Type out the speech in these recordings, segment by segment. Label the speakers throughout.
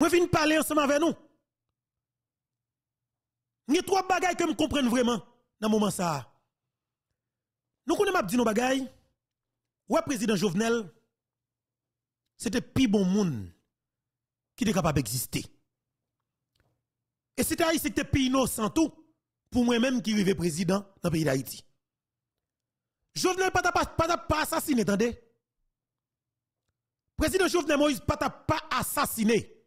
Speaker 1: Je venir parler ensemble avec nous. Il y a trois choses que je comprends vraiment dans ce moment ça. Nous connaissons dit nos choses, Ouais, président Jovenel, c'était plus bon monde qui était capable d'exister. Et c'était ici, c'était pi innocent tout pour moi-même qui vivais président dans le pays d'Haïti. Jovenel n'a pas pas pas assassiné, attendez. Président Jovenel Moïse pas pas assassiné.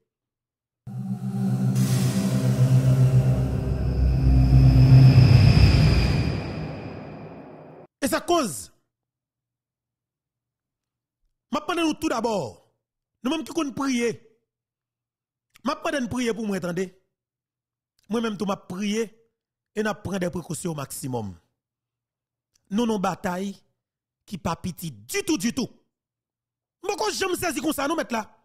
Speaker 1: Et ça cause. Maintenant, nous tout d'abord, nous-mêmes qui comptons prier. Maintenant, nous prier pour moi, entendez. Moi-même, tout m'a prié et n'a prend des précautions au maximum. Nous, nous bataille qui pas pitié du tout, du tout. Moi, quand je comme ça, nous mettre là.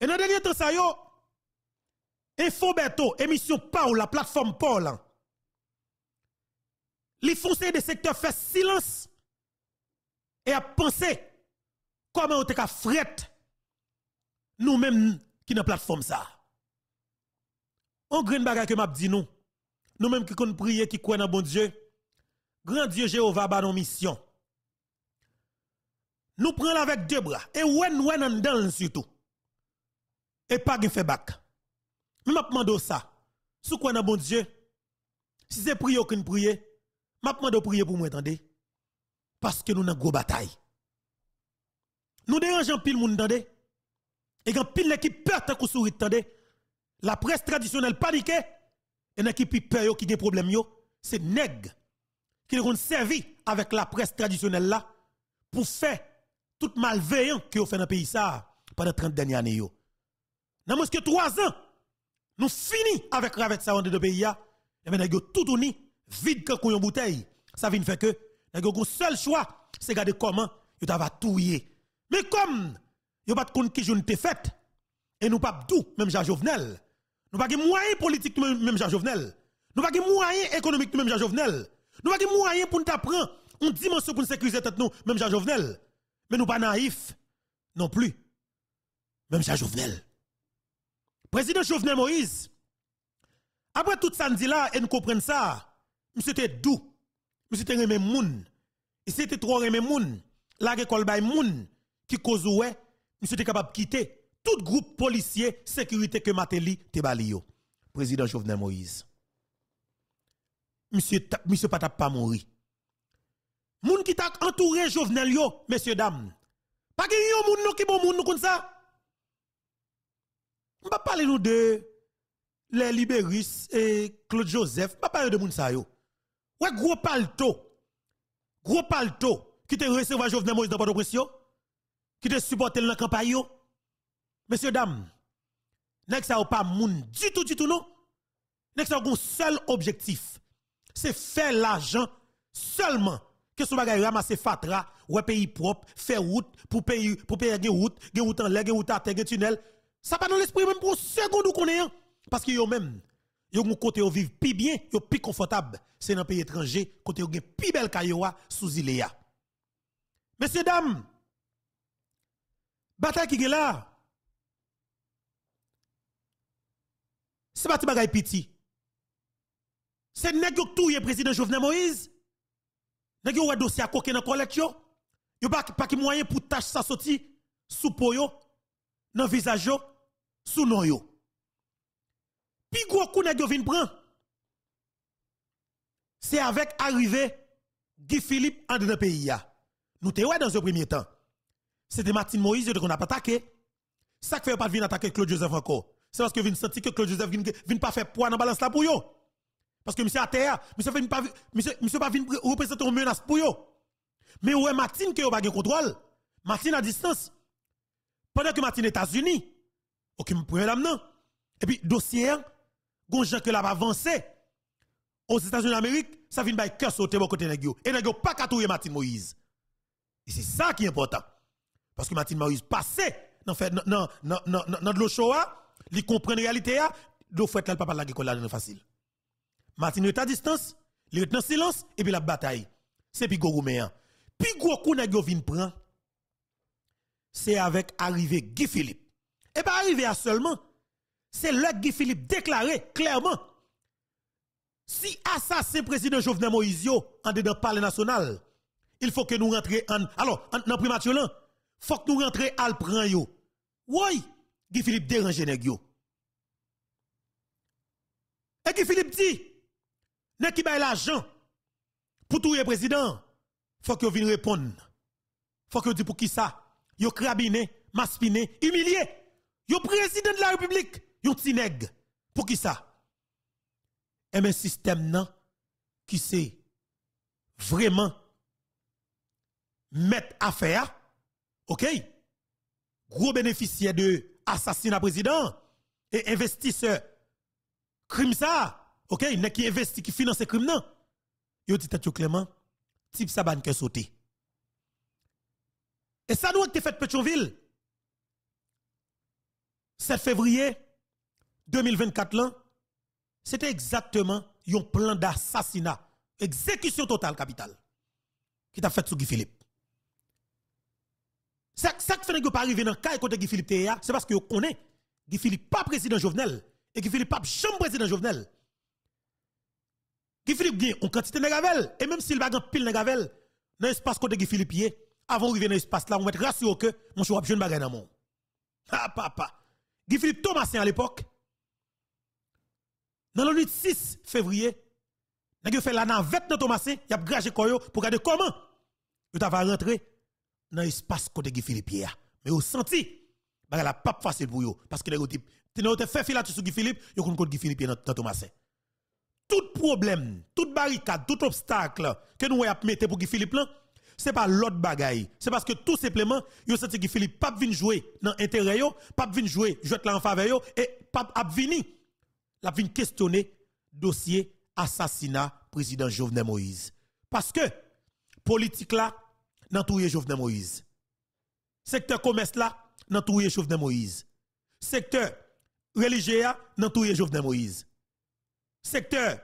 Speaker 1: Et dans le dernier temps, ça y est, Info Beto, émission Paul, la plateforme Paul, hein les foncés des secteurs fait silence et à penser comment on te fret nous-mêmes qui dans plateforme ça. On grain bagage que m'a dit nous. Nous-mêmes qui connaissons prier, qui croit dans bon Dieu. Grand Dieu Jéhovah ba nos mission. Nous prenons avec deux bras et wen wen en dans surtout. Et pas de fait bac Mais m'a demandé ça. Sous quoi dans bon Dieu? Si c'est prier qu'on prier, Maintenant, de prier pour moi, entendez? Parce que nous avons une grosse bataille. Nous dérangeons pile monde, entendez? Et quand pile l'équipe peur, tant qu'on sourit, La presse traditionnelle panique. Et l'équipe qui peur, qui a problèmes. c'est nèg qui ont servi avec la presse traditionnelle là pour faire tout malveillant qui ont fait dans le pays ça pendant 30 dernières années. Yo. Dans que 3 ans, nous fini avec Ravet ça dans le pays. Et nous nous tout unis vide que une bouteille, ça vient faire que, le seul choix, c'est garder comment, il va tout Mais comme, yon pas de qui joue te fait, et nous pas tout, même Jean Jovenel, nous pas de moyens politiques, même Jean Jovenel, nous pas de moyens économiques, même Jean Jovenel, nous pas de moyens pour nous apprendre, une dimension pour nous sécuriser nous, même Jean Jovenel. Mais nous pas naïfs, non plus. Même Jean Jovenel. Président Jovenel Moïse, après tout ça, nous dit là, et nous comprenons ça, c'était doux. c'était remé moun. c'était trop remé moun. La gekol bay moun qui cause ouais, c'était capable de quitter tout groupe policier sécurité que Mateli te balio. Président Jovenel Moïse. Monsieur monsieur pas pas mourir. Moun qui t'a entouré Jovenel yo, messieurs dames. Pas y yon moun nou ki bon moun nou comme ça. On va parler nous de les libéristes et Claude Joseph, on va parler de moun sa yo. Ouais, gros palto. Gros palto. Qui te recevoir Jovenel Moïse dans pas de pression. Qui te supporte dans la campagne. Messieurs, dames. nest ça pas moun du tout, du tout, non. Nèg ça un seul objectif. C'est faire l'argent seulement. Que ce bagage ramasser fatra, ouais pays propre, faire route, pour payer, pour payer des route, des route en l'air, des route à terre, tunnel. Ça pas dans l'esprit même pour seconde où qu'on est. Hein? Parce que eux même, yo un côté yon vive plus bien, yo plus confortable, c'est dans pays étranger, côté où gen plus belle cayoa sous iléa. Messieurs dames, bataille qui est là. C'est pas bagay piti. C'est nèg tout touye président Jovenel Moïse. Nèg yo wè dossier koke nan collection. yo. yon pas pas ki moyen pour tache sa soti sous po yo, dans visage yo, sous non yo. Pi gros coup yo C'est avec arrivée Guy Philippe en dans pays Nous te dans ce premier temps. C'était Martin Moïse qu'on a pas attaqué. Ça fait pas venir attaquer Claude Joseph encore. C'est parce que vin senti que Claude Joseph vin pas faire poids dans balance là pour yo. Parce que monsieur à terre, monsieur vin pas monsieur monsieur pas vin représenter une menace pour yo. Mais ouais e Martin que yo pas contrôle. Martin à distance. Pendant que Martin États-Unis, Ok, première dame l'amener. Et puis dossier gonjan que l'a avancé aux États-Unis d'Amérique, ça vient by cœur sauter bon côté nèg Et nèg pas katouye Martin Moïse. Et c'est ça qui est important. Parce que Martin Moïse passé dans fait non non non non de l'eau il comprend la réalité a, l'eau fait là papa la gueule facile. Martin est à distance, il est en silence et puis la bataille. C'est puis gros Puis gros coup nèg yo vinn prend. C'est avec arrivé Guy Philippe. Et pas arrivé à seulement c'est là que Philippe déclarait clairement si assassin président Jovenel Moïse en dedans palais national, il faut que nous rentrions en alors en, primature là, faut que nous rentrions al prend yo. Oui, Guy Philippe dérange les Et Guy Philippe dit n'est qui bail l'argent pour tout président, faut que vienne répondre. Faut que dit pour qui ça Yo crabiné, maspiné, humilié. Yo président de la République Yon ti Pour qui ça? Et un système qui sait eh, vraiment mettre affaire, ok? Gros bénéficiaire de assassinat président et investisseur. Crime ça, ok? Ne qui investit, qui finance crime nan. Yon dit Clément, type ça Et ça e nous a été fait Pétionville. 7 février 2024 là, c'était exactement un plan d'assassinat, exécution totale capitale, qui t'a fait sous Guy Philippe. Ce qui fait que vous pas arrivé dans le cas de Guy Philippe c'est parce que vous connaissez Guy Philippe pas président Jovenel, et Guy Philippe pas chambre président Jovenel. Guy Philippe gagne en quantité de gavel, et même s'il va un pile de gavel, dans l'espace côté Guy Philippe, avant d'arriver dans l'espace là, on va être rassuré que mon chou a jeune bagarre dans mon. Ah, papa. Guy Philippe Thomasin à l'époque, dans le 6 février, nous fait la navette de Thomasin, il a gragé koyo pour regarder comment il va rentré dans l'espace côté de Philippe. Mais au senti, bah la pape facile pour vous. parce que les type tu fait filature sur de Philippe, vous côté de Philippe dans Thomasin. Tout problème, toute barricade, tout obstacle que nous avons mis pour Philippe ce n'est pas l'autre bagaille. C'est parce que tout simplement, vous senti que Philippe pas vient jouer dans l'intérêt, pas vient jouer, jette là en faveur et pas venir la vin questionner dossier assassinat président Jovenel Moïse. Parce que, politique là, nan Jovenel Moïse. Secteur commerce là, nan Jovenel Moïse. Secteur religieux là, nan Jovenel Moïse. Secteur,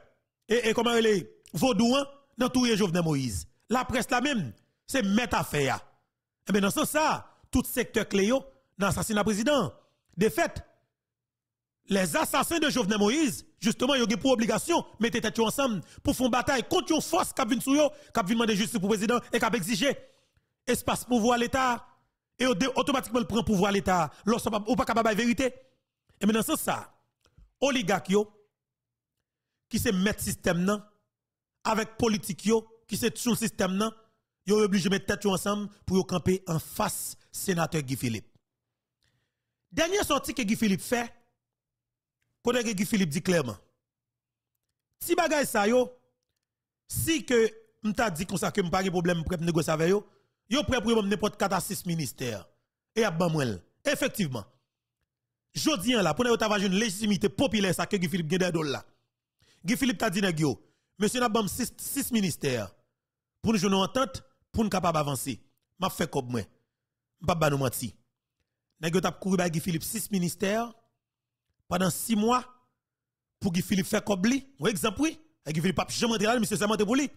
Speaker 1: et, comment elle est, vaudouin, hein, nan Jovenel Moïse. La presse là même, c'est métafère. Et eh bien dans ce sens ça, tout secteur cléo, dans assassinat président. De fait, les assassins de Jovenel Moïse, justement, ils ont pour obligation de mettre tête ensemble pour faire une bataille contre une force qui vient sur eux, qui vient demander justice pour le président et qui exiger espace pour voir l'État. Et automatiquement, le prend pouvoir à l'État. Lorsqu'on n'est pas capable de vérité. Et maintenant, c'est ça. Oligarque, qui se mettent système, avec politique, qui se sur le système, nan, ils ont obligé de mettre tête ensemble pour camper en face sénateur Guy Philippe. Dernière sortie que Guy Philippe fait, Kote Guy Philippe dit clairement. Si bagay sa yo, si que m'ta dit pas sa que m'pare de problème pour négocier avec yo, yo prêt pour n'importe 4 à 6 ministères et a ban Effectivement. Jodi là, pour nous avoir une légitimité populaire sa que Guy Philippe gagne de là. Guy Philippe t'a dit nèg yo, monsieur n'a 6 ministères pour nous en entente pour nous capable avancer. M'a fait comme moi. M'pa ba nous mentir. Nèg yo t'a couru Guy Philippe 6 ministères pendant six mois pour que Philippe fait cobli. lui. exemple, oui. Et Philippe pas jamais rentré là, monsieur, c'est pour lui.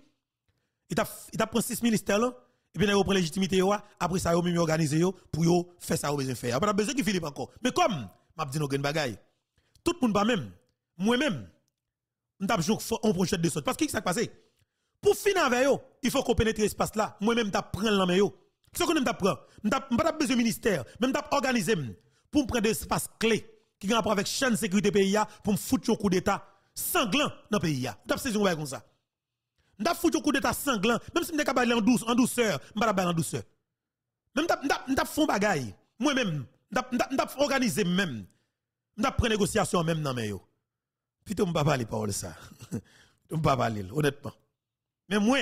Speaker 1: Il a pris six ministères là, et puis il a repris légitimité, ah. après ça, il a même organisé pour faire ça, il a faire. Il pas besoin de Philippe encore. Mais comme, m'a dit nos bagaille, tout le monde pas même, moi-même, je jour un projet de sorte. Parce que qu'est-ce qui s'est passé? Pour finir avec eux, il faut qu'on pénètre l'espace là. Moi-même, t'as prendre la main. Qu'est-ce qu'on m'tap Je n'ai pas besoin de ministère, même t'as organisé pour prendre l'espace clé qui a rapport avec chaîne sécurité pays pour me foutre un coup d'état sanglant dans pays a. Vous saisi comme ça. M'da foutre un coup d'état sanglant même si m'da capable en douce en douceur, m'da pas en douceur. Même m'da m'da font bagaille. Moi même m'da m'da organiser même. M'da prendre négociation même dans yo. Plutôt pas parler parole ça. pas parler honnêtement. Mais moi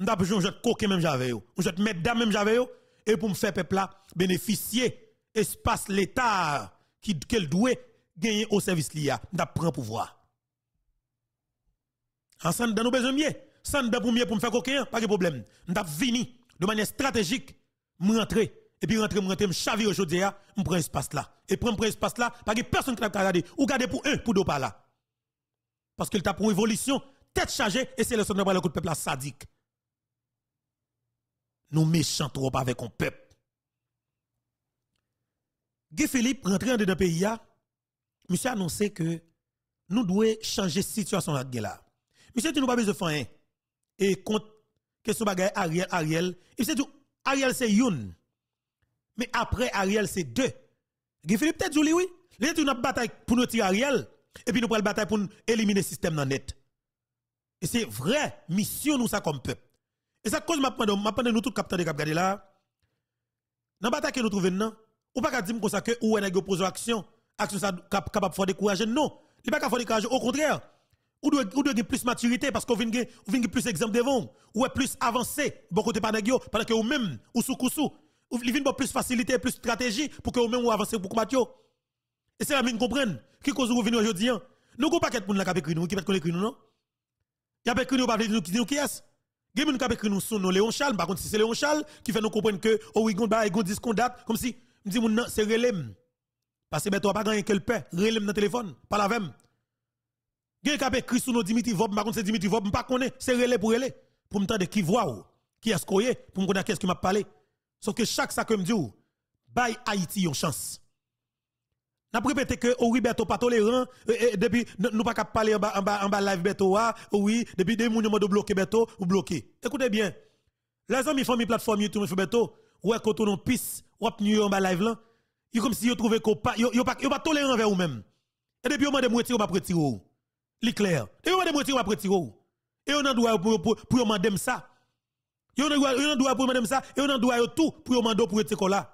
Speaker 1: je besoin de même j'avais yo. Je mettre dame même j'avais yo et pour me faire peuple là bénéficier espace l'état qu'elle doit gagner au service l'IA, n'a prend pouvoir. Ensemble, dans besoin besoins mieux, sans de mieux pour me faire coquin, pas de problème. Nous avons fini de manière stratégique, me rentrer. Et puis rentrer, me rentrer, me chavir aujourd'hui, hein. me prendre espace là. Et prendre un espace là, pas de personne qui n'a regardé. Ou garder pour eux, pour deux par là. Parce qu'il t'a pour une évolution, tête chargée, et c'est le son de le peuple sadique. Nous méchants trop avec un peuple. Guy Philippe rentré dans le pays, monsieur annoncé que nous devons changer la situation là. là. Monsieur dit nous pas besoin de faire un Et contre que ce Ariel, Ariel, il dit Ariel c'est une. Mais après Ariel c'est deux. Guy Philippe peut-être oui. nous tu dit nous bataille pour nous tirer Ariel et puis nous prenons bataille pour nous éliminer le système dans net. Et c'est vrai mission nous ça comme peuple. Et ça cause m'a pendant m'a pendant nous tout de cap là. Dans bataille que nous trouvons maintenant, ou pas dire comme ça que ou un pose action, action ça capable faire décourager. Non, il pas capable faire décourager. Au contraire, ou doit ou doit plus maturité parce qu'on vient ou plus exemple devant, ou est plus avancé bon côté pas parce pendant que ou même ou sous coussou, ou vient plus facilité, plus stratégie pour que ou même ou avancer pour combattre. Et c'est la même comprendre qui cause ou venir aujourd'hui. Hein? Nous n'avons pas qu'être pour la cap nous qui peut connaître nous non. Il y a écrit nous pas nous qui nous qui est. Gamin nous sous Léon Charles par contre si c'est Léon Charles qui fait nous comprendre que oh oui gon ba gon qu'on date comme si me dis non, c'est relèm. Parce que ben toi pas gagné quel paix, Relèm dans téléphone, pas la même. Gen ka écrit sous nos Dimitri Vob, par contre c'est Dimitri Vob, pas connaît, c'est relèm pour relèm. pour me tendre qui voit ou, qui est ce pour me connaître qu'est-ce qui m'a parlé. Sauf que chaque ça que me dit ou, Haïti on chance. N'a répété que Roberto oh pas tolérant depuis nous pas capable parler en bas en bas en bas live Beto oh oui depuis des moun de bloquer Beto ou bloquer. Écoutez bien. Les amis mes plateformes YouTube Beto ouais quand on pisse ou ap nuyo en bas live là il comme si yo trouvé qu'on pas yo pas yo pas tolérant envers ou même et depuis on m'a retirer ou pas retirer ou li clair et on m'a demandé ou retirer ou et on a droit pour pour pour mandem ça yo on a on droit pour demander ça et on a droit tout pour demander pour retirer là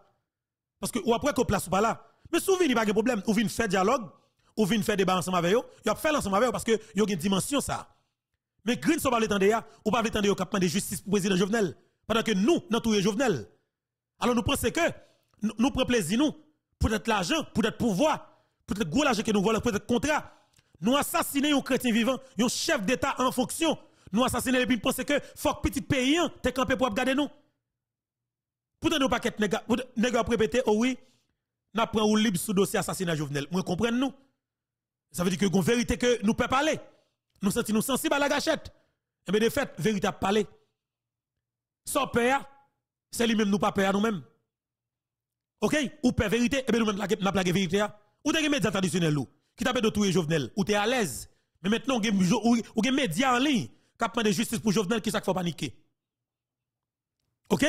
Speaker 1: parce que ou après qu'on place ou pas là mais souvent il pas de problème ou vinn faire dialogue ou vinn faire débat ensemble avec yo yo fait ensemble avec parce que yo une dimension ça mais green sont pas l'étendre ou pas l'étendre au capement de justice pour président Jovenel pendant que nous dans tout Jovenel alors nous pensons que nous, nous prenons plaisir pour être l'argent, pour être pouvoir, pour être gros l'argent que nous voulons, pour être contrat. Nous assassinons un chrétien vivant, un chef d'État en fonction. Nous assassinons les puis nous que faut petit pays hein, t'es campé pour garder nous. Pourtant nous pas pouvons pas répéter oh oui, n'a prenons ou libre sous dossier assassinat juvenil. Vous comprenez nous. Ça veut dire que une vérité que nous peut parler. Nous sentons nous sensibles à la gâchette. Mais eh de fait, vérité à parler. Sans père, c'est lui-même nous pas peur à nous-mêmes. OK Ou peur vérité, et eh bien nous même n'a pas la vérité. Hein. Ou t'es médias traditionnels, qui t'appelle de tout les Jovenel, ou t'es à l'aise. Mais maintenant, ou des médias en ligne qui prend de justice pour Jovenel qui ça faut paniquer. OK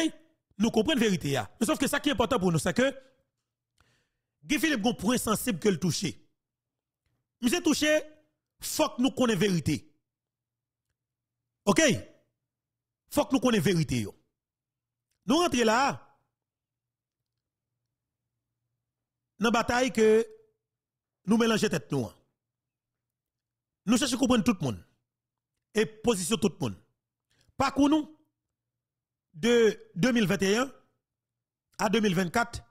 Speaker 1: Nous comprenons la vérité. Hein. Mais sauf que ça qui est important pour nous, c'est que Guy Philippe un point sensible que le toucher. Nous touché, faut que nous connaissions la vérité. OK Faut que nous connaissions vérité. Yo. Nous rentrons là, dans la bataille que nous mélangeons tête nous. Nous cherchons à comprendre tout le monde et position tout le monde. Par contre, nous, de 2021 à 2024,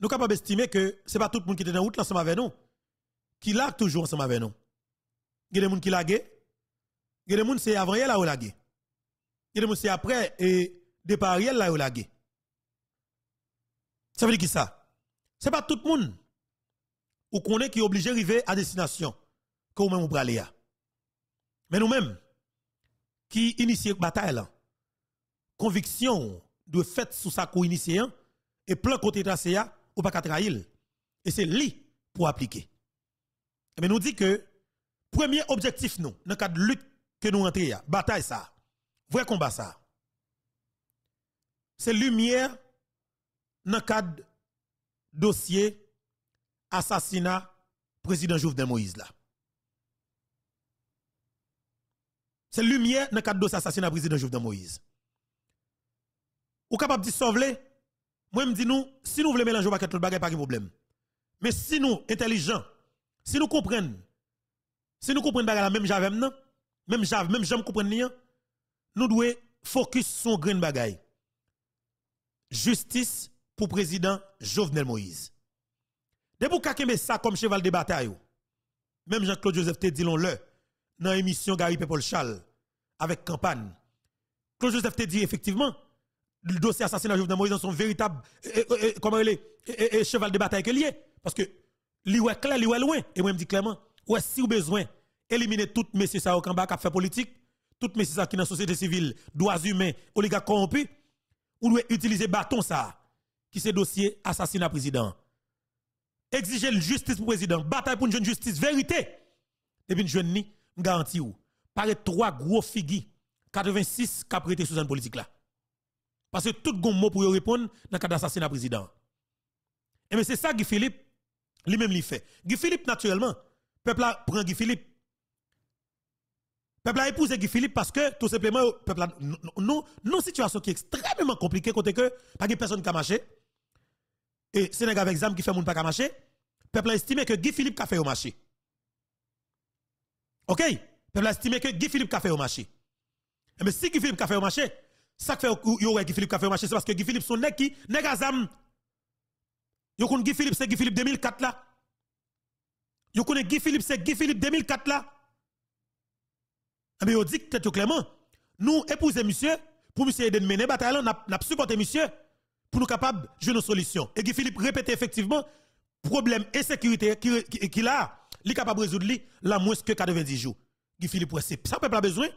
Speaker 1: nous sommes capables d'estimer que ce n'est pas tout le monde qui est dans la route ensemble avec nous, qui l'a toujours ensemble avec nous. Il y a des gens qui l'ont. il y a des gens qui c'est avant là ou l'a Il y a des gens qui c'est après et de Ariel là la lage. Ça veut dire qui ça C'est pas tout le monde ou est qui est obligé d'arriver à destination que vous même Mais nous-mêmes qui initie bataille conviction de fait sous sa co hein, et plein côté tracé ou pas trahir et c'est lui pour appliquer. Mais nous dit que premier objectif nous dans cadre de lutte que nous rentrons bataille ça, vrai combat ça c'est lumière dans le cadre dossier assassinat président Jovenel Moïse là. C'est lumière dans le cadre dossier assassinat président Jovenel Moïse. êtes capable de sauver, moi me dis nous, si nous voulons mélanger le de bagaille, pas de problème. Mais si nous, intelligents, si nous comprenons, si nous comprenons la même j'avais même j'avais, même j'aime comprendre, nous devons focus sur grain bagaille justice pour président Jovenel Moïse. vous kakembe ça comme cheval de bataille. Même Jean-Claude Joseph te dit l'on le dans l'émission Gary Pepol Chal avec campagne. Claude Joseph te dit effectivement le dossier assassinat Jovenel Moïse dans son véritable eh, eh, eh, comment cheval de bataille que lié parce que li est clair li est loin et moi me dis clairement ouais si avez besoin éliminer tout messieurs ça au camp qui fait politique tout messieurs ça qui dans société civile droits humains oligarques corrompus ou doit utiliser bâton ça, qui c'est dossier assassinat président. Exiger justice pour président, bataille pour une jeune justice, vérité. Depuis une jeune ni, garantis ou. Par trois gros figui. 86 qui prêté sous une politique là. Parce que tout le mot pour répondre dans cas d'assassinat président. Et eh mais c'est ça Guy Philippe, lui-même, lui fait. Guy Philippe, naturellement, peuple prend Guy Philippe peuple a épousé Guy Philippe parce que tout simplement euh, peuple a non situation qui est extrêmement compliquée côté que pas de personne qui a marché et Sénégal avec ZAM qui fait monde pas marché peuple a estimé que Guy Philippe a fait au marché OK peuple a estimé que Guy Philippe a fait au marché mais eh ben, si Guy Philippe a fait au marché ça fait que Guy Philippe a fait au marché c'est parce que Guy Philippe son nèg qui Zam. Vous yo Guy Philippe c'est Guy Philippe 2004 là yo connaissez Guy Philippe c'est Guy Philippe 2004 là mais eh on dit très clairement, nous épouser monsieur, pour monsieur aider de mener bataille, n'a supporté monsieur, pour nous capables de jouer nos solutions. Et Guy Philippe répète effectivement, problème et sécurité qu'il a, il est capable de résoudre la moins que 90 jours. Guy Philippe, c'est ça, peuple a besoin. Et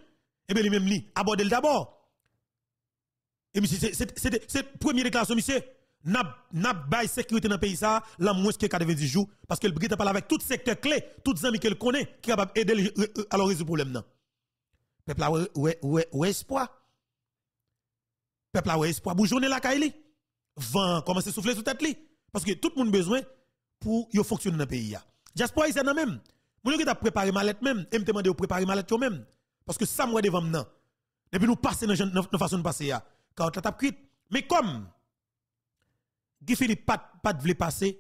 Speaker 1: eh bien lui-même, lui, aborder d'abord. Et monsieur, c'est la première déclaration, monsieur. N'a la sécurité dans le pays, ça, la moins que 90 jours, parce que le a parle avec tout secteur clé, les amis qu'elle connaît, qui est capable d'aider euh, euh, à résoudre le problème. Peuple a ou espoir. Peuple a ou espoir. Boujonne la kayli. E Vent commence à souffler sous tête li. Parce que tout le monde besoin pour yo fonctionner dans le pays. Diaspora est nan même. Moun yo qui t'a préparé malette même, et me demander de préparer mallette yo même parce que ça moi devant maintenant. Depuis nous passer dans la façon de passer Quand Mais comme Guy pas de voulait passer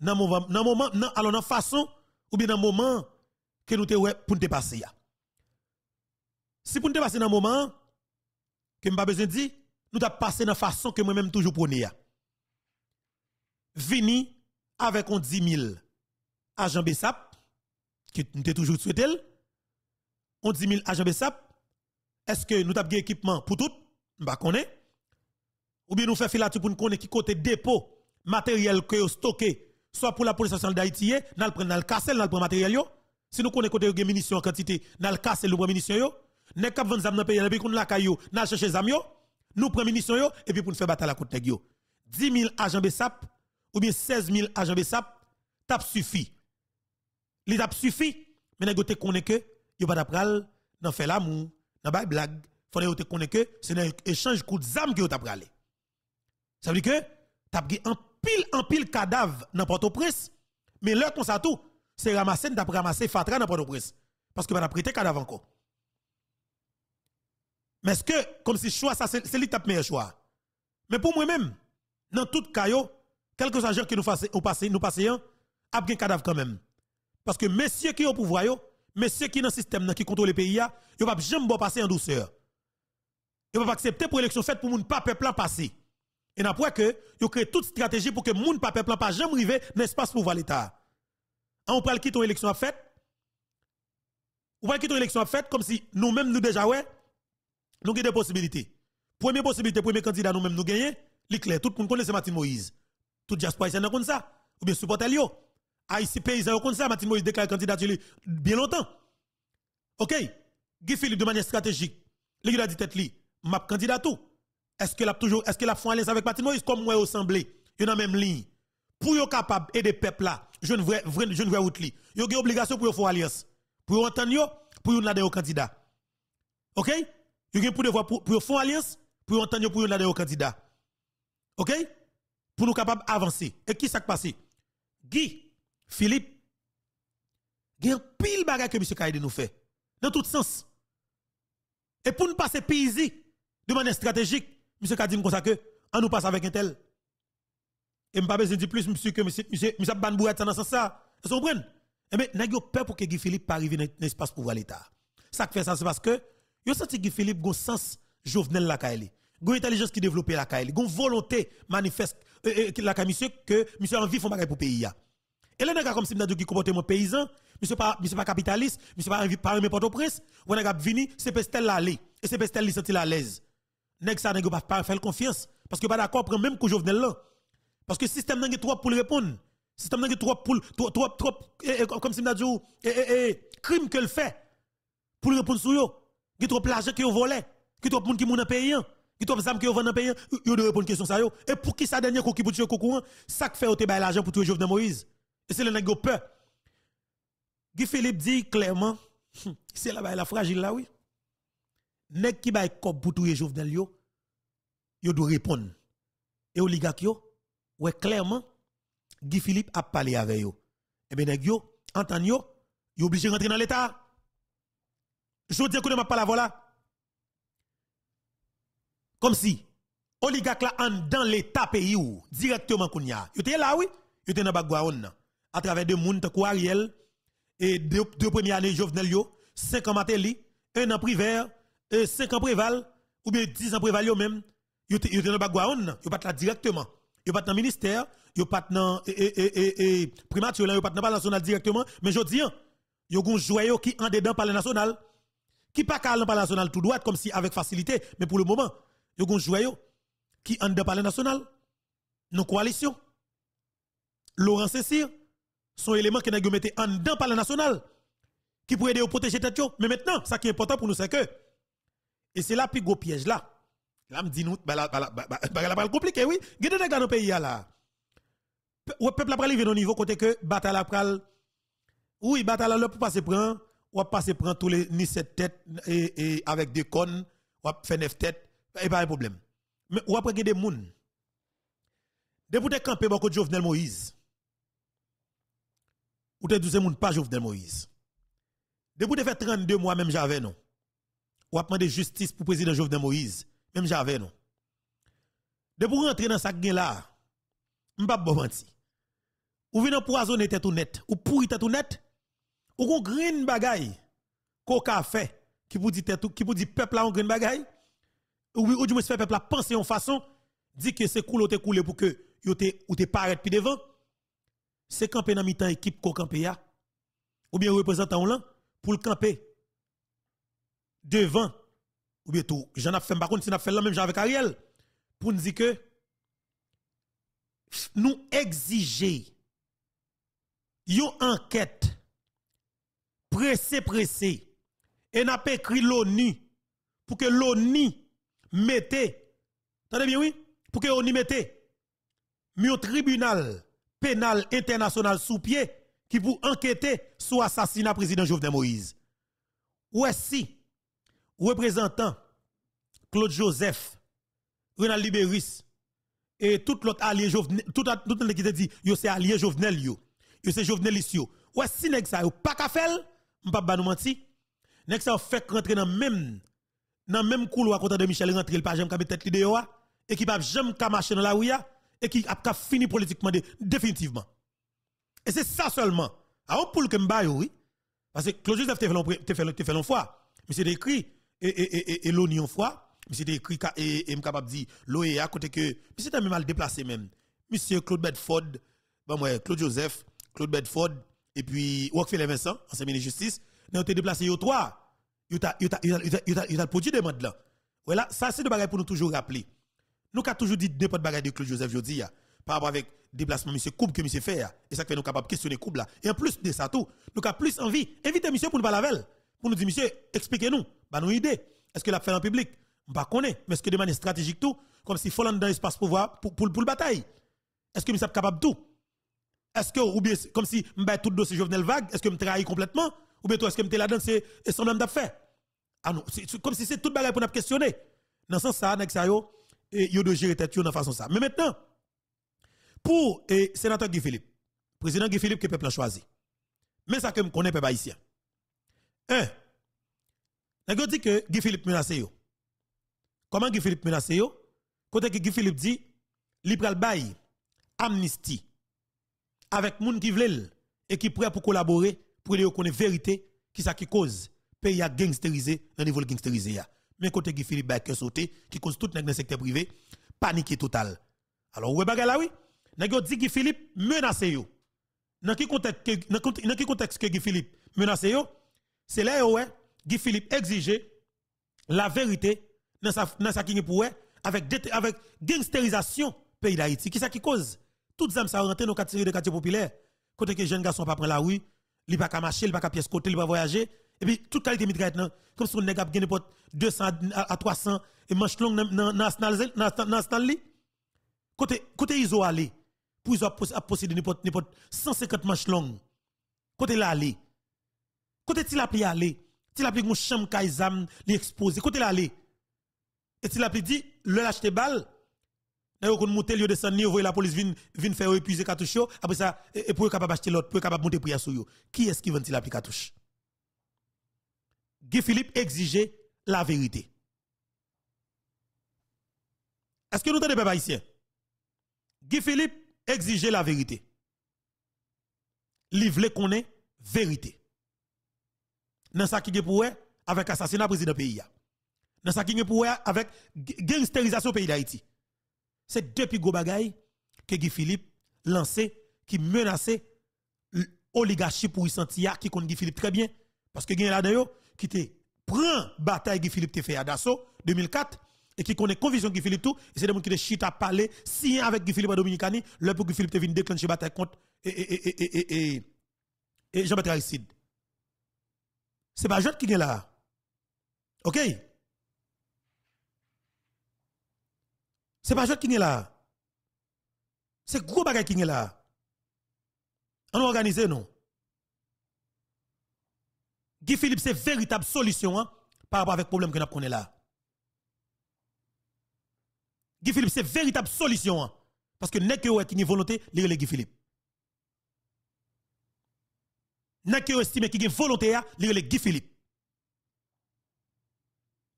Speaker 1: dans moment dans alors dans façon ou bien dans moment que nous te pour passer si pour ne passer dans un moment que je pas besoin de dire, nous avons passé dans la façon que moi-même toujours prôné. Vini avec 10 000 agents Besap qui nous toujours souhaité, 10 000 agents BSAP, est-ce que nous avons des équipement pour tout Je ne sais Ou bien nous faisons filature pour nous connaître qui côté dépôt, matériel que vous stocké, soit pour la police nationale d'Haïti, nous prenons le cassel, nous prenons le matériel. Si nous connaissons côté munitions en quantité, nous le casser le munitions. Nous k'ap vendre chercher nous prenons munitions yo et puis nous faire bataille la contre 10 000 agents de S.A.P. ou bien 16 000 agents de S.A.P. suffi. suffisant. C'est suffi, mais nèg te connaît que vous pas d'apral dans faire l'amour, dans bay blague. Faut yo te connaît que c'est un échange de zam qui yo tap Ça veut dire que tap gè un pile en pile dans dans port de presse, mais l'autre qu'on c'est de c'est ramasser d'après ramasser fatra dans port de presse, parce que pas un cadavre encore. Mais ce que, comme si choix, ça, c'est l'étape meilleur choix. Mais pour moi-même, dans tout cas, quelques agents qui nous passent, nous passions un cadavre quand même. Parce que messieurs qui ont au pouvoir, messieurs qui dans le système, qui contrôle le pays, ils ne peuvent jamais passer en douceur. Ils ne peuvent accepter pour l'élection faite pour ne pas peuple passer. Et après que, ils créent toute stratégie pour que les monde pas peuple pas jamais arriver dans l'espace pour voir l'État. Ah, on parle quitter l'élection à faite. On parle quitter l'élection faite comme si nous-mêmes nous déjà, ouais nous avons des possibilités. Première possibilité, premier candidat nous-mêmes nous gagnons, l'éclair. Tout le monde connaît Matin Moïse. Tout diaspora pas comme ça. Ou bien supporter Lio. Haïti paysan comme ça. Matin Moïse déclare candidat bien longtemps. Ok? Guy Philippe, de manière stratégique, il a dit tête li, m'a candidat tout. Est-ce qu'il a toujours, est-ce que la alliance avec Matin Moïse comme moi au semblé? Il y a même ligne. Pour être capable d'aider le peuple là, je ne vois Vous li. Il y a une obligation pour faire alliance. Pour entendre, pour yon là Ok? Vous avez pour devoir pour, pour faire alliance, pour entendre pour donner au candidat. OK Pour nous capables d'avancer. Et qui s'est passé Guy, Philippe, il y a un pile bagarre que M. Kaïde nous fait. Dans tout sens. Et pour nous passer pays, de manière stratégique, M. Kaïde nous consacre, on nous passe avec un tel. Et je ne de plus, monsieur, que monsieur, monsieur, monsieur, ban bouet, ça dans sens ça. Vous comprenez? Mais mais n'a peur pour que Guy Philippe pas arrive dans l'espace pour l'État. Ça fait ça, c'est parce que Yo senti que Philippe gon sens Jovenel la kaili. Gon intelligence qui développe la kaili, gon volonté manifeste euh, euh, la monsieur que monsieur envie font bagaille pour pays Et là a comme si m'dadou qui mon paysan, monsieur pas monsieur pas capitaliste, monsieur pas envie parler au prince, on nèg vini, c'est pestel la li, et c'est pestel li senti à l'aise. Nèg ne nèg pas faire confiance parce que pas d'accord prend même que Jovenel là. Parce que système n'a trop pour répondre. Système n'a trop pour trop trop trop eh, eh, comme si m'dadou eh, eh eh crime que le fait pour répondre sur yo a trop d'argent qui volé, qui trop monde qui moun il y qui trop gens qui vend pas payant, il doit répondre question ça Et pour qui ça dernier coup qui pour tuer courant, ça fait au te l'argent pour tuer de Moïse. Et c'est le nèg peur. Guy Philippe dit clairement, hum, c'est là bas la fragile là oui. Nèg qui baille cop pour tuer Jovenel yo, yo doit répondre. Et oligarque yo, ouais clairement Guy Philippe a parlé avec lui. Et eh bien, nèg yo, entend yo, yo obligé rentrer dans l'état. Je dis que ma pas la voilà. Comme si, oligarque là, en dans l'État pays directement qu'on y a. êtes là, oui. êtes dans Bagouaon, à travers deux mouns, Ariel, et deux, deux premières années, Jovenel yo, cinq ans Matéli, un an privé, et cinq ans préval, ou bien dix ans préval yo même, Vous êtes dans le Bagouaon, vous pas là directement. Vous pas dans le ministère, vous pas dans, et, et, et, e, e, primature là, pas dans le national directement, mais je dis, a un joué qui en dedans par le national qui pas qu'à Parlement national tout droit, comme si avec facilité, mais pour le moment, il y a un joueur qui en dans national, nos coalitions. Laurent Cessir, son éléments qui n'a mis en dans palais national, qui pourrait aider à protéger tête. Mais maintenant, ça qui est important pour nous, c'est que, et c'est là, puis gros piège là. Là, me dit nous, bah, là, bah, là, bah, bah, bah compliqué, oui. Gardez dans le pays là. le peuple a vient au niveau côté que, bataille après, oui, bataille là, pour se prendre ou pas se prendre tous les ni sept têtes et, avec des cônes, ou à faire neuf têtes, et pas de problème. Mais ou pris des mounes. Député campé beaucoup de Jovenel Moïse. Ou te douze moun pas Jovenel Moïse. de fait 32 mois même j'avais non. Ou a prendre justice pour président Jovenel Moïse, même j'avais non. Depuis rentrer dans sa gain là, pas bon menti. Ou vient empoisonner tête tout net, ou pour tête tout net, ou qu'on green bagay, qu'on a fait, qui vous dit tout, qui vous dit peuple la on green bagay, ou, ou du moins fait peuple la pensé en façon, dit que c'est cool te coulé pour que ou te, ou te paraît puis devant, c'est campé dans mi-temps équipe ko campé ya, ou bien représentant là, pour le camper devant, ou bien tout, j'en a fait, par contre, si n'a fait la même genre avec Ariel, pour nous dire que nous exiger une enquête pressé, pressé. Et n'a pas écrit l'ONU pour que l'ONU mette, attendez bien, oui, pour que l'ONU mette, mieux tribunal pénal international sous pied qui pour enquêter sur l'assassinat président Jovenel Moïse. Ou si, représentant Claude Joseph, Renal Libéris, et tout l'autre allié Jovenel, tout, le monde qui te dit, yo c'est allié Jovenel yo, yo c'est Jovenel Ou si ce ça pas qu'à faire on pas nous mentir. Nèg ça fait rentrer dans même dans même couloir côté de Michel rentrer le pas jamais capable tête l'idée et qui pas jamais ka marcher dans la rue et qui a fini politiquement définitivement. Et c'est ça seulement. Alors ah, pour que m'ba oui. Parce que Claude Joseph te fait l'on fois. Monsieur c'est écrit et et et, et l'onion fois. Mais écrit et et capable dire l'OEA côté que mais un même mal déplacé même. Monsieur Claude Bedford, moi Claude Joseph, Claude Bedford et puis Rockefeller Vincent, ancien ministre de justice, nous avons déplacé au trois. Ils ont produit des modes là. Voilà, ça c'est de bagages pour nous toujours rappeler. Nous avons toujours dit pas de bagages de Claude Joseph Jodi par rapport avec déplacement monsieur Coupe que monsieur fait et ça fait nous capables de questionner Koub là. Et en plus de ça tout, nous avons plus envie d'inviter monsieur pour nous parler pour nous dire monsieur expliquez-nous, bah nous idée. Est-ce que l'a fait en public ne Bah pas, mais est-ce que de manière stratégique tout comme si Folland dans l'espace pouvoir pour pour, pour le bataille. Est-ce que monsieur est capable tout est-ce que, ou bien, comme si, m'bais tout dossier Jovenel Vague, est-ce que me trahis complètement? Ou bien, toi, est-ce que suis là-dedans, c'est, et sans même d'affaires? Ah non, c'est comme si c'est tout bagarre pour nous questionner. Dans ce sens, ça, nek yo, et yo de gérer tête yo dans façon ça. Mais maintenant, pour, et, sénateur Guy Philippe, président Guy Philippe que peuple choisi. Mais ça que me connaît, peuple haïtien. Un, je dit que Guy Philippe menace yo. Comment Guy Philippe menace yo? Côté que Guy Philippe dit, Libéral bail, amnistie avec moun qui veulent et qui prêt pour collaborer pour les connaître vérité qui ça qui cause pays a gangsterisé un niveau gangsterisé mais côté Guy Philippe Baker sauté qui cause tout dans le secteur privé panique total. alors ouais bagala oui nèg dit que Philippe menacé yo dans qui contexte dans contexte que Guy Philippe menacé yo c'est là ouais Guy Philippe exige la vérité dans sa dans sa qui pour avec avec gangsterisation pays d'Haïti qui ça qui cause toutes âmes ça rentrer dans quartier de quartier populaire côté les jeunes garçons pas prendre la rue il pas marcher il pas pièce côté il pas voyager et puis toute qualité mitraillette comme si on a 200 à 300 et manche longue dans national national côté côté sont aller pour posséder n'importe n'importe 150 manches longues côté là côté il a mon chambre li côté là et il a pu dit le lâcher balle et vous montez lieu vous voyez la police vient faire épuiser cartouche après ça et pour capable acheter l'autre, pour capable monter prière sur yo. Qui est-ce qui vend la cartouche Guy Philippe exigeait la vérité. Est-ce que nous entendez peuple ici Guy Philippe exigeait la vérité. Livre qu'on est vérité. Dans ça qui est pour avec assassinat président pays. Dans ça qui est pour avec gangsterisation pays d'Haïti. C'est depuis plus que Guy Philippe lancé, qui menaçait l'oligarchie pour y sentir qui connaît Guy Philippe très bien. Parce que Guy là qui te prend bataille Guy Philippe te fait à Dassault 2004 et qui connaît conviction Guy Philippe tout, et c'est des gens qui te chit à parler, si avec Guy Philippe à Dominicani, le pour Guy Philippe te vient déclencher bataille contre et, et, et, et Jean-Baptiste Aristide. C'est pas juste qui est là. OK? C'est pas jeu qui est là. C'est gros bagage qui est là. On organise non. Guy Philippe, c'est véritable solution hein, par rapport avec problème que nous avons là. Guy Philippe, c'est véritable solution hein, parce que n'est qui ni volonté, les Guy Philippe. N'est que estime qui a volonté, hein, les Guy Philippe.